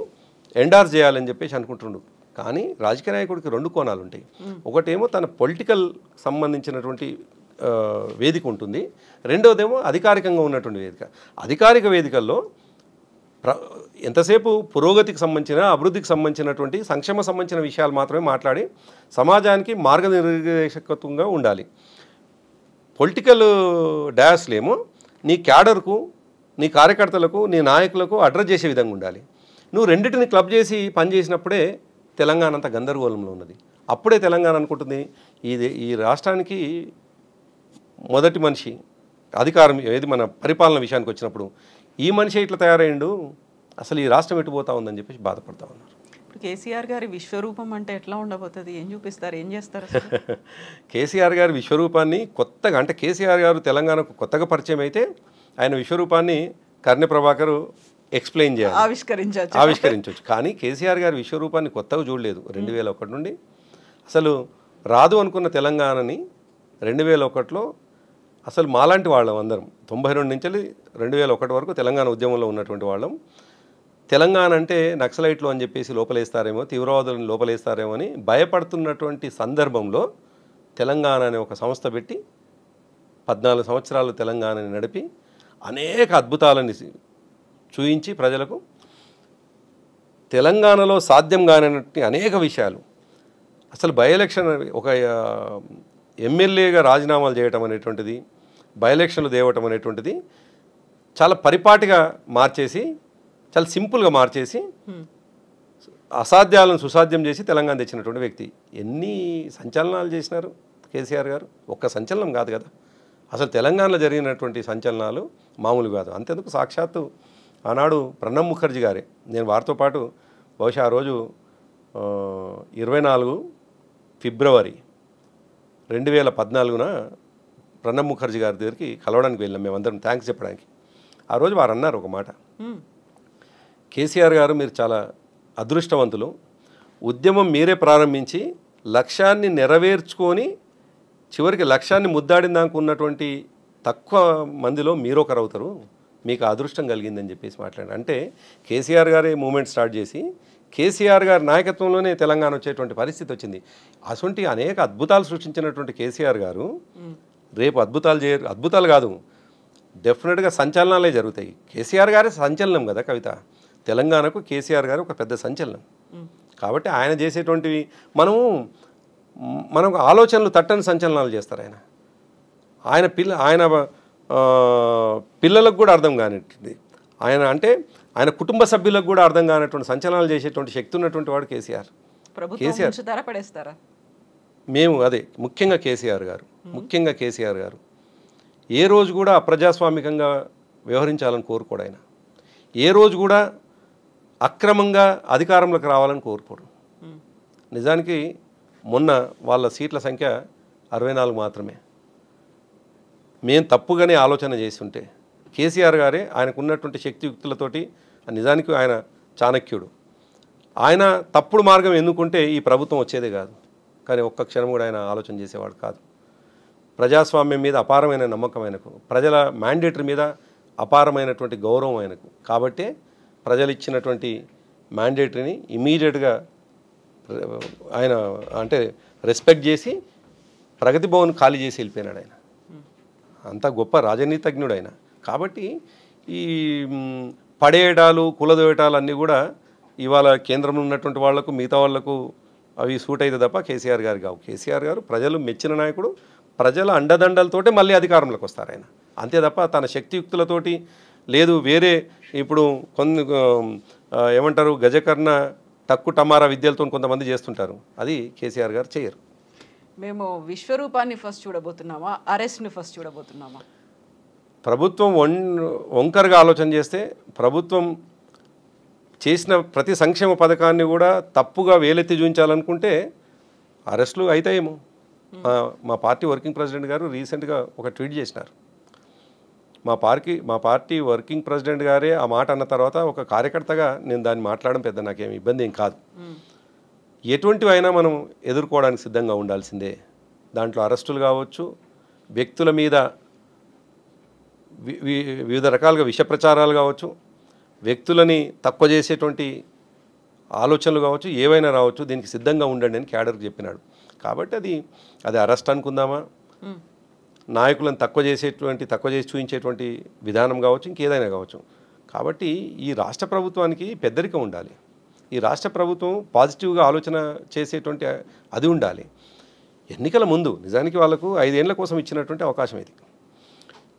ఎండార్స్ చేయాలని చెప్పేసి అనుకుంటున్నాడు కానీ రాజకీయ నాయకుడికి రెండు కోణాలు ఉంటాయి ఒకటేమో తన పొలిటికల్ సంబంధించినటువంటి వేదిక ఉంటుంది రెండవదేమో అధికారికంగా ఉన్నటువంటి వేదిక అధికారిక వేదికల్లో ప్ర ఎంతసేపు పురోగతికి సంబంధించిన అభివృద్ధికి సంబంధించినటువంటి సంక్షేమ సంబంధించిన విషయాలు మాత్రమే మాట్లాడి సమాజానికి మార్గనిర్దేశకత్వంగా ఉండాలి పొలిటికల్ డయాస్లేమో నీ క్యాడర్కు నీ కార్యకర్తలకు నీ నాయకులకు అడ్రస్ చేసే విధంగా ఉండాలి నువ్వు రెండింటిని క్లబ్ చేసి పనిచేసినప్పుడే తెలంగాణ అంతా గందరగోళంలో ఉన్నది అప్పుడే తెలంగాణ అనుకుంటుంది ఇది ఈ రాష్ట్రానికి మొదటి మనిషి అధికారం ఏది మన పరిపాలన విషయానికి వచ్చినప్పుడు ఈ మనిషి ఇట్లా తయారైండు అసలు ఈ రాష్ట్రం ఎటుపోతా ఉందని చెప్పేసి బాధపడతా ఉన్నారు ఇప్పుడు కేసీఆర్ గారి విశ్వరూపం అంటే ఎట్లా ఉండబోతుంది ఏం చూపిస్తారు ఏం చేస్తారు కేసీఆర్ గారి విశ్వరూపాన్ని కొత్తగా అంటే కేసీఆర్ గారు తెలంగాణకు కొత్తగా పరిచయం అయితే ఆయన విశ్వరూపాన్ని కర్ణె ప్రభాకర్ ఎక్స్ప్లెయిన్ చేయాలి ఆవిష్కరించవచ్చు ఆవిష్కరించవచ్చు కానీ కేసీఆర్ గారి విశ్వరూపాన్ని కొత్తగా చూడలేదు రెండు వేల ఒకటి నుండి అసలు రాదు అనుకున్న తెలంగాణని రెండు వేల ఒకటిలో అసలు మాలాంటి వాళ్ళం అందరం తొంభై రెండు నుంచి రెండు వేల ఒకటి వరకు తెలంగాణ ఉద్యమంలో ఉన్నటువంటి వాళ్ళం తెలంగాణ అంటే నక్సలైట్లు అని చెప్పేసి లోపలేస్తారేమో తీవ్రవాదులను లోపలేస్తారేమో అని భయపడుతున్నటువంటి సందర్భంలో తెలంగాణ అనే ఒక సంస్థ పెట్టి పద్నాలుగు సంవత్సరాలు తెలంగాణని నడిపి అనేక అద్భుతాలని చూయించి ప్రజలకు తెలంగాణలో సాధ్యం కానటువంటి అనేక విషయాలు అసలు బై ఎలక్షన్ ఒక ఎమ్మెల్యేగా రాజీనామాలు చేయటం అనేటువంటిది బై ఎలక్షన్లు తేవటం అనేటువంటిది చాలా పరిపాటిగా మార్చేసి చాలా సింపుల్గా మార్చేసి అసాధ్యాలను సుసాధ్యం చేసి తెలంగాణ తెచ్చినటువంటి వ్యక్తి ఎన్ని సంచలనాలు చేసినారు కేసీఆర్ గారు ఒక్క సంచలనం కాదు కదా అసలు తెలంగాణలో జరిగినటువంటి సంచలనాలు మామూలు కాదు అంతేందుకు సాక్షాత్తు ఆనాడు ప్రణబ్ ముఖర్జీ గారే నేను వారితో పాటు బహుశా ఆ రోజు ఇరవై నాలుగు ఫిబ్రవరి రెండు వేల పద్నాలుగున ప్రణబ్ ముఖర్జీ గారి దగ్గరికి కలవడానికి వెళ్ళాం మేమందరం థ్యాంక్స్ చెప్పడానికి ఆ రోజు వారు అన్నారు ఒక మాట కేసీఆర్ గారు మీరు చాలా అదృష్టవంతులు ఉద్యమం మీరే ప్రారంభించి లక్ష్యాన్ని నెరవేర్చుకొని చివరికి లక్ష్యాన్ని ముద్దాడిన దానికి ఉన్నటువంటి తక్కువ మందిలో మీరొకరు అవుతారు మీకు అదృష్టం కలిగిందని చెప్పేసి మాట్లాడారు అంటే కేసీఆర్ గారే మూమెంట్ స్టార్ట్ చేసి కేసీఆర్ గారి నాయకత్వంలోనే తెలంగాణ వచ్చేటువంటి పరిస్థితి వచ్చింది అసొంటి అనేక అద్భుతాలు సృష్టించినటువంటి కేసీఆర్ గారు రేపు అద్భుతాలు చేయ అద్భుతాలు కాదు డెఫినెట్గా సంచలనాలే జరుగుతాయి కేసీఆర్ గారే సంచలనం కదా కవిత తెలంగాణకు కేసీఆర్ గారు ఒక పెద్ద సంచలనం కాబట్టి ఆయన చేసేటువంటివి మనము మనం ఆలోచనలు తట్టని సంచలనాలు చేస్తారు ఆయన ఆయన పిల్ల ఆయన పిల్లలకు కూడా అర్థం కానిట్టుంది ఆయన అంటే ఆయన కుటుంబ సభ్యులకు కూడా అర్థం కానటువంటి సంచలనాలు చేసేటువంటి శక్తి ఉన్నటువంటి వాడు కేసీఆర్ కేసీఆర్ మేము అదే ముఖ్యంగా కేసీఆర్ గారు ముఖ్యంగా కేసీఆర్ గారు ఏ రోజు కూడా అప్రజాస్వామికంగా వ్యవహరించాలని కోరుకోడు ఆయన ఏ రోజు కూడా అక్రమంగా అధికారంలోకి రావాలని కోరుకోడు నిజానికి మొన్న వాళ్ళ సీట్ల సంఖ్య అరవై నాలుగు మాత్రమే మేము తప్పుగానే ఆలోచన చేస్తుంటే కేసీఆర్ గారే ఆయనకు ఉన్నటువంటి శక్తియుక్తులతోటి నిజానికి ఆయన చాణక్యుడు ఆయన తప్పుడు మార్గం ఎన్నుకుంటే ఈ ప్రభుత్వం వచ్చేదే కాదు కానీ ఒక్క క్షణం కూడా ఆయన ఆలోచన చేసేవాడు కాదు ప్రజాస్వామ్యం మీద అపారమైన నమ్మకం ఆయనకు ప్రజల మ్యాండేటరీ మీద అపారమైనటువంటి గౌరవం ఆయనకు కాబట్టి ప్రజలు ఇచ్చినటువంటి మ్యాండేటరీని ఇమీడియట్గా ఆయన అంటే రెస్పెక్ట్ చేసి ప్రగతి భవన్ ఖాళీ చేసి వెళ్ళిపోయినాడు ఆయన అంత గొప్ప రాజనీతజ్ఞుడు ఆయన కాబట్టి ఈ పడేయటాలు కులదోయటాలు అన్నీ కూడా ఇవాళ కేంద్రంలో ఉన్నటువంటి వాళ్లకు మిగతా వాళ్లకు అవి సూట్ అయితే తప్ప కేసీఆర్ గారు కావు కేసీఆర్ గారు ప్రజలు మెచ్చిన నాయకుడు ప్రజల అండదండలతోటే మళ్ళీ అధికారంలోకి వస్తారు ఆయన అంతే తప్ప తన శక్తియుక్తులతోటి లేదు వేరే ఇప్పుడు కొన్ని ఏమంటారు గజకర్ణ తక్కువ టమారా విద్యలతో కొంతమంది చేస్తుంటారు అది కేసీఆర్ గారు చేయరు మేము విశ్వరూపాన్ని ఫస్ట్ చూడబోతున్నామా అరెస్ట్ని ఫస్ట్ చూడబోతున్నామా ప్రభుత్వం వన్ వంకరగా ఆలోచన చేస్తే ప్రభుత్వం చేసిన ప్రతి సంక్షేమ పథకాన్ని కూడా తప్పుగా వేలెత్తి చూపించాలనుకుంటే అరెస్టులు అవుతాయేమో hmm. మా మా పార్టీ వర్కింగ్ ప్రెసిడెంట్ గారు రీసెంట్గా ఒక ట్వీట్ చేసినారు మా పార్టీ మా పార్టీ వర్కింగ్ ప్రెసిడెంట్ గారే ఆ మాట అన్న తర్వాత ఒక కార్యకర్తగా నేను దాన్ని మాట్లాడడం పెద్ద నాకేమి ఇబ్బంది ఏం కాదు hmm. ఎటువంటివైనా మనం ఎదుర్కోవడానికి సిద్ధంగా ఉండాల్సిందే దాంట్లో అరెస్టులు కావచ్చు వ్యక్తుల మీద వివిధ రకాలుగా విష ప్రచారాలు కావచ్చు వ్యక్తులని తక్కువ చేసేటువంటి ఆలోచనలు కావచ్చు ఏవైనా రావచ్చు దీనికి సిద్ధంగా ఉండండి అని క్యాడర్కి చెప్పినాడు కాబట్టి అది అది అరెస్ట్ అనుకుందామా నాయకులను తక్కువ చేసేటువంటి తక్కువ చేసి చూపించేటువంటి విధానం కావచ్చు ఇంకేదైనా కావచ్చు కాబట్టి ఈ రాష్ట్ర ప్రభుత్వానికి పెద్దరికం ఉండాలి ఈ రాష్ట్ర ప్రభుత్వం పాజిటివ్గా ఆలోచన చేసేటువంటి అది ఉండాలి ఎన్నికల ముందు నిజానికి వాళ్ళకు ఐదేళ్ల కోసం ఇచ్చినటువంటి అవకాశం ఇది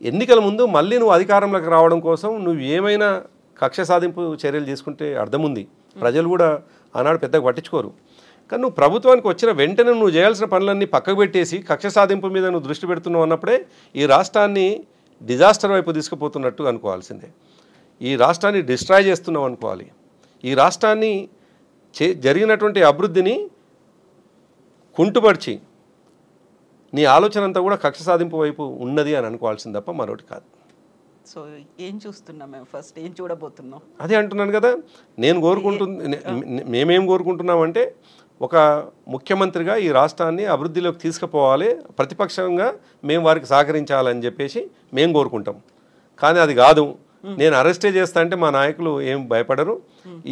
ఎన్నికల ముందు మళ్ళీ నువ్వు అధికారంలోకి రావడం కోసం నువ్వు ఏమైనా కక్ష సాధింపు చర్యలు తీసుకుంటే అర్థం ఉంది ప్రజలు కూడా ఆనాడు పెద్దగా పట్టించుకోరు కానీ నువ్వు ప్రభుత్వానికి వచ్చిన వెంటనే నువ్వు చేయాల్సిన పనులన్నీ పక్కకు పెట్టేసి కక్ష సాధింపు మీద నువ్వు దృష్టి పెడుతున్నావు అన్నప్పుడే ఈ రాష్ట్రాన్ని డిజాస్టర్ వైపు తీసుకుపోతున్నట్టు అనుకోవాల్సిందే ఈ రాష్ట్రాన్ని డిస్ట్రాయ్ చేస్తున్నావు అనుకోవాలి ఈ రాష్ట్రాన్ని చే జరిగినటువంటి అభివృద్ధిని కుంటుపరిచి నీ ఆలోచన అంతా కూడా కక్ష సాధింపు వైపు ఉన్నది అని అనుకోవాల్సింది తప్ప మరొకటి కాదు సో ఏం చూస్తున్నాం మేము ఫస్ట్ ఏం చూడబోతున్నాం అదే అంటున్నాను కదా నేను కోరుకుంటు మేమేం కోరుకుంటున్నామంటే ఒక ముఖ్యమంత్రిగా ఈ రాష్ట్రాన్ని అభివృద్ధిలోకి తీసుకుపోవాలి ప్రతిపక్షంగా మేము వారికి సహకరించాలని చెప్పేసి మేము కోరుకుంటాం కానీ అది కాదు నేను అరెస్టే చేస్తా అంటే మా నాయకులు ఏం భయపడరు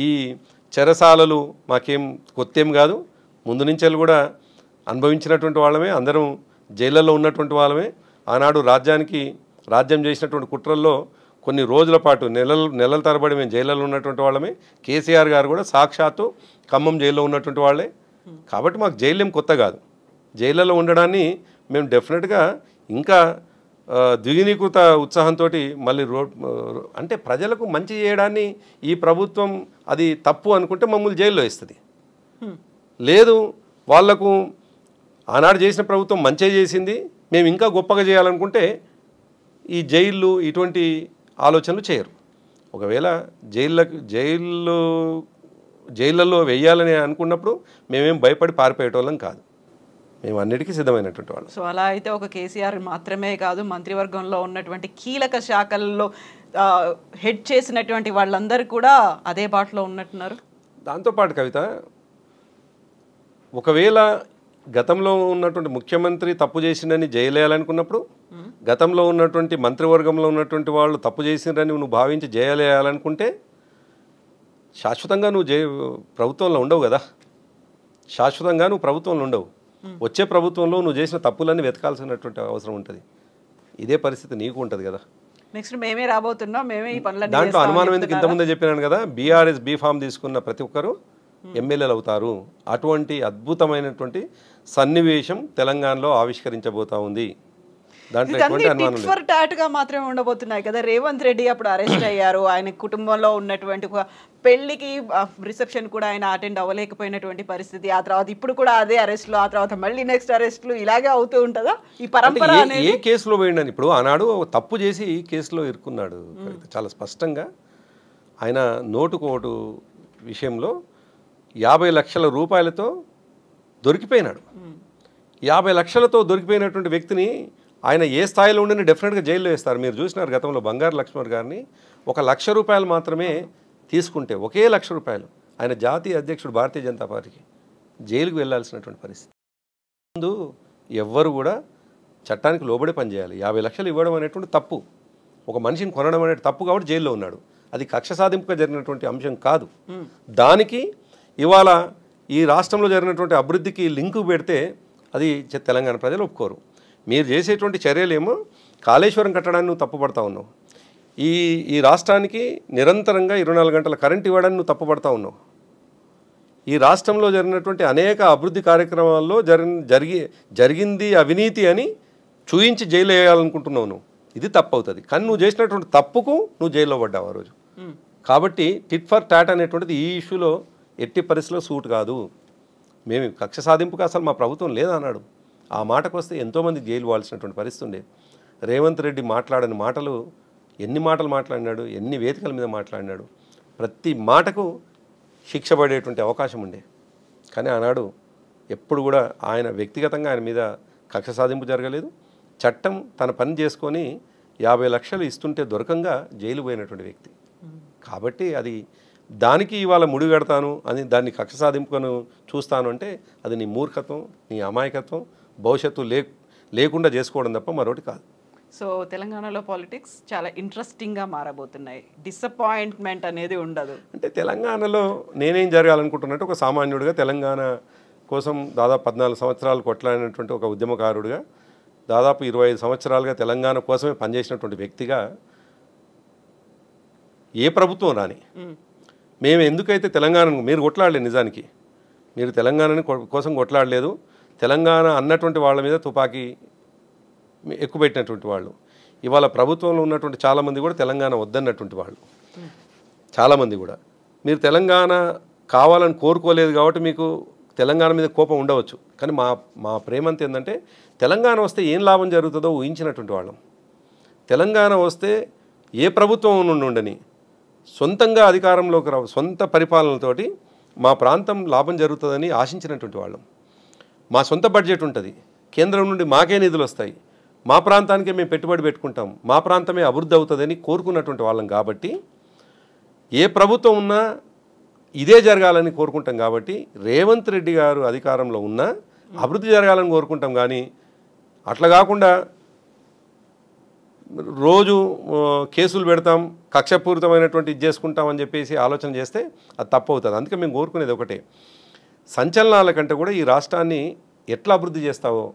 ఈ చెరసాలలు మాకేం కొత్తేం కాదు ముందు నుంచి కూడా అనుభవించినటువంటి వాళ్ళమే అందరం జైళ్ళల్లో ఉన్నటువంటి వాళ్ళమే ఆనాడు రాజ్యానికి రాజ్యం చేసినటువంటి కుట్రల్లో కొన్ని రోజుల పాటు నెలలు నెలల తరబడి మేము జైళ్ళలో ఉన్నటువంటి వాళ్ళమే కేసీఆర్ గారు కూడా సాక్షాత్తు ఖమ్మం జైల్లో ఉన్నటువంటి వాళ్ళే కాబట్టి మాకు జైలు కొత్త కాదు జైళ్ళలో ఉండడాన్ని మేము డెఫినెట్గా ఇంకా ద్వినీకృత ఉత్సాహంతో మళ్ళీ రోడ్ అంటే ప్రజలకు మంచి చేయడాన్ని ఈ ప్రభుత్వం అది తప్పు అనుకుంటే మమ్మల్ని జైల్లో ఇస్తుంది లేదు వాళ్లకు ఆనాడు చేసిన ప్రభుత్వం మంచి చేసింది మేము ఇంకా గొప్పగా చేయాలనుకుంటే ఈ జైళ్ళు ఇటువంటి ఆలోచనలు చేయరు ఒకవేళ జైళ్ళకు జైళ్ళు జైళ్ళలో వేయాలని అనుకున్నప్పుడు మేమేం భయపడి పారిపోయేటోళ్ళం కాదు మేము అన్నిటికీ సిద్ధమైనటువంటి వాళ్ళు సో అలా అయితే ఒక కేసీఆర్ మాత్రమే కాదు మంత్రివర్గంలో ఉన్నటువంటి కీలక శాఖల్లో హెడ్ చేసినటువంటి వాళ్ళందరూ కూడా అదే బాటలో ఉన్నట్టున్నారు దాంతోపాటు కవిత ఒకవేళ గతంలో ఉన్నటువంటి ముఖ్యమంత్రి తప్పు చేసిందని జయలేయాలనుకున్నప్పుడు గతంలో ఉన్నటువంటి మంత్రివర్గంలో ఉన్నటువంటి వాళ్ళు తప్పు చేసిందని నువ్వు భావించి జయలేయాలనుకుంటే శాశ్వతంగా నువ్వు జై ప్రభుత్వంలో ఉండవు కదా శాశ్వతంగా నువ్వు ప్రభుత్వంలో ఉండవు వచ్చే ప్రభుత్వంలో నువ్వు చేసిన తప్పులన్నీ వెతకాల్సినటువంటి అవసరం ఉంటుంది ఇదే పరిస్థితి నీకు ఉంటుంది కదా నెక్స్ట్ మేమే రాబోతున్నాం మేమే ఈ పనులు దాంట్లో అనుమానం ఎందుకు ఇంతకుముందే చెప్పినాను కదా బీఆర్ఎస్ బీ ఫామ్ తీసుకున్న ప్రతి ఒక్కరూ ఎమ్మెల్యేలు అవుతారు అటువంటి అద్భుతమైనటువంటి సన్నివేశం తెలంగాణలో ఆవిష్కరించబోతా ఉంది గా మాత్రమే ఉండబోతున్నాయి కదా రేవంత్ రెడ్డి అప్పుడు అరెస్ట్ hmm. అయ్యారు ఆయన కుటుంబంలో ఉన్నటువంటి పెళ్లికి రిసెప్షన్ కూడా ఆయన అటెండ్ అవ్వలేకపోయినటువంటి పరిస్థితి ఆ తర్వాత ఇప్పుడు కూడా అదే అరెస్ట్లు ఆ తర్వాత మళ్ళీ నెక్స్ట్ అరెస్ట్లు ఇలాగే అవుతూ ఉంటుందా ఈ పరంపర ఏ కేసులో పోయిండని ఇప్పుడు ఆనాడు తప్పు చేసి ఈ కేసులో ఇరుక్కున్నాడు hmm. చాలా స్పష్టంగా ఆయన నోటు కోటు విషయంలో యాభై లక్షల రూపాయలతో దొరికిపోయినాడు hmm. యాభై లక్షలతో దొరికిపోయినటువంటి వ్యక్తిని ఆయన ఏ స్థాయిలో ఉండినా డెఫినెట్గా జైల్లో వేస్తారు మీరు చూసినారు గతంలో బంగారు లక్ష్మణ్ గారిని ఒక లక్ష రూపాయలు మాత్రమే తీసుకుంటే ఒకే లక్ష రూపాయలు ఆయన జాతీయ అధ్యక్షుడు భారతీయ జనతా పార్టీకి జైలుకు వెళ్లాల్సినటువంటి పరిస్థితి ముందు ఎవ్వరు కూడా చట్టానికి లోబడి పనిచేయాలి యాభై లక్షలు ఇవ్వడం అనేటువంటి తప్పు ఒక మనిషిని కొనడం అనేది తప్పు కాబట్టి జైల్లో ఉన్నాడు అది కక్ష సాధింపుగా జరిగినటువంటి అంశం కాదు దానికి ఇవాళ ఈ రాష్ట్రంలో జరిగినటువంటి అభివృద్ధికి లింకు పెడితే అది తెలంగాణ ప్రజలు ఒప్పుకోరు మీరు చేసేటువంటి చర్యలేమో కాళేశ్వరం కట్టడాన్ని నువ్వు తప్పుపడతా ఉన్నావు ఈ ఈ రాష్ట్రానికి నిరంతరంగా ఇరవై నాలుగు గంటల కరెంట్ ఇవ్వడానికి నువ్వు తప్పుపడతా ఉన్నావు ఈ రాష్ట్రంలో జరిగినటువంటి అనేక అభివృద్ధి కార్యక్రమాల్లో జరిగి జరిగి జరిగింది అవినీతి అని చూయించి జైలు వేయాలనుకుంటున్నావు నువ్వు ఇది తప్పు అవుతుంది కానీ నువ్వు చేసినటువంటి తప్పుకు నువ్వు జైల్లో పడ్డావు ఆ రోజు కాబట్టి టిట్ ఫర్ టాట్ అనేటువంటిది ఈ ఇష్యూలో ఎట్టి పరిస్థితిలో సూట్ కాదు మేము కక్ష సాధింపుకు అసలు మా ప్రభుత్వం లేదన్నాడు ఆ మాటకు వస్తే ఎంతోమంది జైలు వాల్సినటువంటి పరిస్థితి ఉండే రేవంత్ రెడ్డి మాట్లాడని మాటలు ఎన్ని మాటలు మాట్లాడినాడు ఎన్ని వేదికల మీద మాట్లాడినాడు ప్రతి మాటకు శిక్ష పడేటువంటి అవకాశం ఉండే కానీ ఆనాడు ఎప్పుడు కూడా ఆయన వ్యక్తిగతంగా ఆయన మీద కక్ష సాధింపు జరగలేదు చట్టం తన పని చేసుకొని యాభై లక్షలు ఇస్తుంటే దొరకంగా జైలు పోయినటువంటి వ్యక్తి కాబట్టి అది దానికి ఇవాళ ముడి కడతాను అని దాన్ని కక్ష సాధింపుకను చూస్తాను అంటే అది నీ మూర్ఖత్వం నీ అమాయకత్వం భవిష్యత్తు లే లేకుండా చేసుకోవడం తప్ప మరొకటి కాదు సో తెలంగాణలో పాలిటిక్స్ చాలా ఇంట్రెస్టింగ్గా మారబోతున్నాయి డిసప్పాయింట్మెంట్ అనేది ఉండదు అంటే తెలంగాణలో నేనేం జరగాలనుకుంటున్నట్టు ఒక సామాన్యుడిగా తెలంగాణ కోసం దాదాపు పద్నాలుగు సంవత్సరాలు కొట్లాడినటువంటి ఒక ఉద్యమకారుడిగా దాదాపు ఇరవై ఐదు సంవత్సరాలుగా తెలంగాణ కోసమే పనిచేసినటువంటి వ్యక్తిగా ఏ ప్రభుత్వం రాని మేము ఎందుకైతే తెలంగాణను మీరు కొట్లాడలేదు నిజానికి మీరు తెలంగాణని కోసం కొట్లాడలేదు తెలంగాణ అన్నటువంటి వాళ్ళ మీద తుపాకీ ఎక్కువ పెట్టినటువంటి వాళ్ళు ఇవాళ ప్రభుత్వంలో ఉన్నటువంటి చాలామంది కూడా తెలంగాణ వద్దన్నటువంటి వాళ్ళు చాలామంది కూడా మీరు తెలంగాణ కావాలని కోరుకోలేదు కాబట్టి మీకు తెలంగాణ మీద కోపం ఉండవచ్చు కానీ మా మా ప్రేమంత ఏంటంటే తెలంగాణ వస్తే ఏం లాభం జరుగుతుందో ఊహించినటువంటి వాళ్ళం తెలంగాణ వస్తే ఏ ప్రభుత్వం నుండి ఉండని సొంతంగా అధికారంలోకి రా సొంత పరిపాలనతోటి మా ప్రాంతం లాభం జరుగుతుందని ఆశించినటువంటి వాళ్ళం మా సొంత బడ్జెట్ ఉంటుంది కేంద్రం నుండి మాకే నిధులు వస్తాయి మా ప్రాంతానికే మేము పెట్టుబడి పెట్టుకుంటాం మా ప్రాంతమే అభివృద్ధి అవుతుందని కోరుకున్నటువంటి వాళ్ళం కాబట్టి ఏ ప్రభుత్వం ఉన్నా ఇదే జరగాలని కోరుకుంటాం కాబట్టి రేవంత్ రెడ్డి గారు అధికారంలో ఉన్నా అభివృద్ధి జరగాలని కోరుకుంటాం కానీ అట్లా కాకుండా రోజు కేసులు పెడతాం కక్షపూరితమైనటువంటి ఇది చేసుకుంటామని చెప్పేసి ఆలోచన చేస్తే అది తప్పు అవుతుంది అందుకే మేము కోరుకునేది ఒకటే సంచలనాల కంటే కూడా ఈ రాష్ట్రాన్ని ఎట్లా అభివృద్ధి చేస్తావో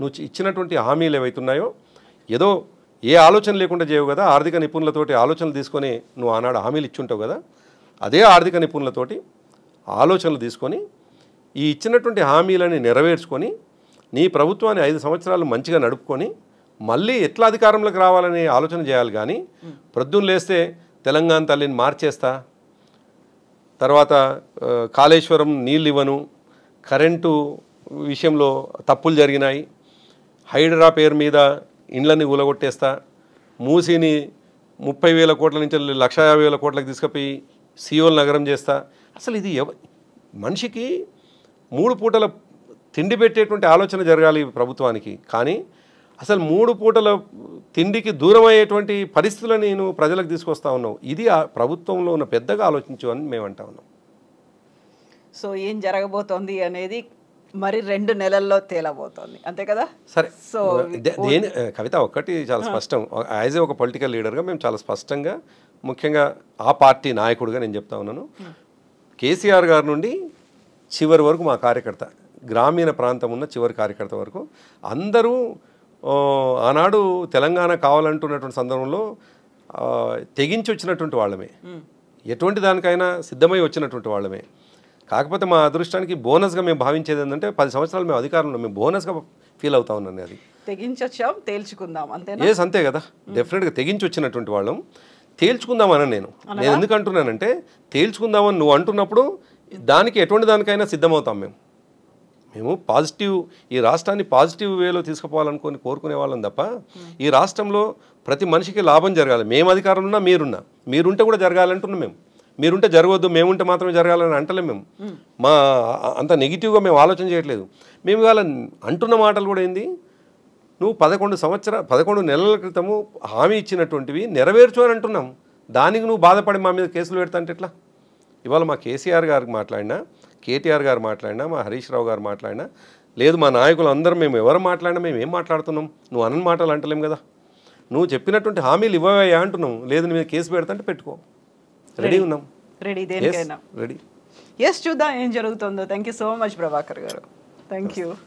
నువ్వు ఇచ్చినటువంటి హామీలు ఏవైతున్నాయో ఏదో ఏ ఆలోచన లేకుండా చేయవు కదా ఆర్థిక నిపుణులతోటి ఆలోచనలు తీసుకొని నువ్వు ఆనాడు హామీలు ఇచ్చుంటావు కదా అదే ఆర్థిక నిపుణులతోటి ఆలోచనలు తీసుకొని ఈ ఇచ్చినటువంటి హామీలని నెరవేర్చుకొని నీ ప్రభుత్వాన్ని ఐదు సంవత్సరాలు మంచిగా నడుపుకొని మళ్ళీ ఎట్లా అధికారంలోకి రావాలని ఆలోచన చేయాలి కానీ ప్రొద్దున లేస్తే తెలంగాణ తల్లిని మార్చేస్తా తర్వాత కాళేశ్వరం నీళ్ళు ఇవ్వను కరెంటు విషయంలో తప్పులు జరిగినాయి హైడ్రా పేరు మీద ఇండ్లని ఊలగొట్టేస్తా మూసీని ముప్పై వేల కోట్ల నుంచి లక్ష యాభై వేల కోట్లకు తీసుకుపోయి సీఓల్ నగరం చేస్తా అసలు ఇది ఎవ మనిషికి మూడు పూటల తిండి పెట్టేటువంటి ఆలోచన జరగాలి ప్రభుత్వానికి కానీ అసలు మూడు పూటల తిండికి దూరం అయ్యేటువంటి పరిస్థితులు నేను ప్రజలకు తీసుకొస్తా ఉన్నావు ఇది ఆ ప్రభుత్వంలో ఉన్న పెద్దగా ఆలోచించు అని మేము అంటా ఉన్నాం సో ఏం జరగబోతోంది అనేది మరి రెండు నెలల్లో తేలబోతోంది అంతే కదా సరే సో దేని కవిత ఒక్కటి చాలా స్పష్టం యాజ్ ఏ ఒక పొలిటికల్ లీడర్గా మేము చాలా స్పష్టంగా ముఖ్యంగా ఆ పార్టీ నాయకుడుగా నేను చెప్తా ఉన్నాను కేసీఆర్ గారి నుండి చివరి వరకు మా కార్యకర్త గ్రామీణ ప్రాంతం ఉన్న చివరి కార్యకర్త వరకు అందరూ ఆనాడు తెలంగాణ కావాలంటున్నటువంటి సందర్భంలో తెగించి వచ్చినటువంటి వాళ్ళమే ఎటువంటి దానికైనా సిద్ధమై వచ్చినటువంటి వాళ్ళమే కాకపోతే మా అదృష్టానికి బోనస్గా మేము భావించేది ఏంటంటే పది సంవత్సరాలు మేము అధికారంలో మేము బోనస్గా ఫీల్ అవుతా ఉన్నాను అది తెగించొచ్చాం తేల్చుకుందాం అంతే ఎస్ అంతే కదా డెఫినెట్గా తెగించి వచ్చినటువంటి వాళ్ళం తేల్చుకుందామని నేను నేను ఎందుకు అంటున్నానంటే తేల్చుకుందామని నువ్వు అంటున్నప్పుడు దానికి ఎటువంటి దానికైనా సిద్ధమవుతాం మేము మేము పాజిటివ్ ఈ రాష్ట్రాన్ని పాజిటివ్ వేలో తీసుకుపోవాలనుకొని కోరుకునే వాళ్ళం తప్ప ఈ రాష్ట్రంలో ప్రతి మనిషికి లాభం జరగాలి మేము అధికారంలో ఉన్నా మీరున్నా మీరుంటే కూడా జరగాలంటున్నాం మేము మీరుంటే జరగవద్దు మేముంటే మాత్రమే జరగాలని అంటలే మేము మా అంత నెగిటివ్గా మేము ఆలోచన చేయట్లేదు మేము ఇవాళ అంటున్న మాటలు కూడా ఏంది నువ్వు పదకొండు సంవత్సర పదకొండు నెలల క్రితము హామీ ఇచ్చినటువంటివి నెరవేర్చు అని అంటున్నాం దానికి నువ్వు బాధపడి మా మీద కేసులు పెడతా అంటే ఇవాళ మా కేసీఆర్ గారికి మాట్లాడినా కేటీఆర్ గారు మాట్లాడినా మా హరీష్ రావు గారు మాట్లాడినా లేదు మా నాయకులు అందరూ మేము ఎవరు మాట్లాడినా మేము ఏం మాట్లాడుతున్నాం నువ్వు అన్న మాటలు అంటలేం కదా నువ్వు చెప్పినటువంటి హామీలు ఇవ్వవే అంటున్నావు లేదు నీ మీద కేసు పెడతా పెట్టుకో రెడీ ఉన్నాం రెడీ ఎస్ చూద్దాం ఏం జరుగుతుందో thank you so much Prabhakar garu thank you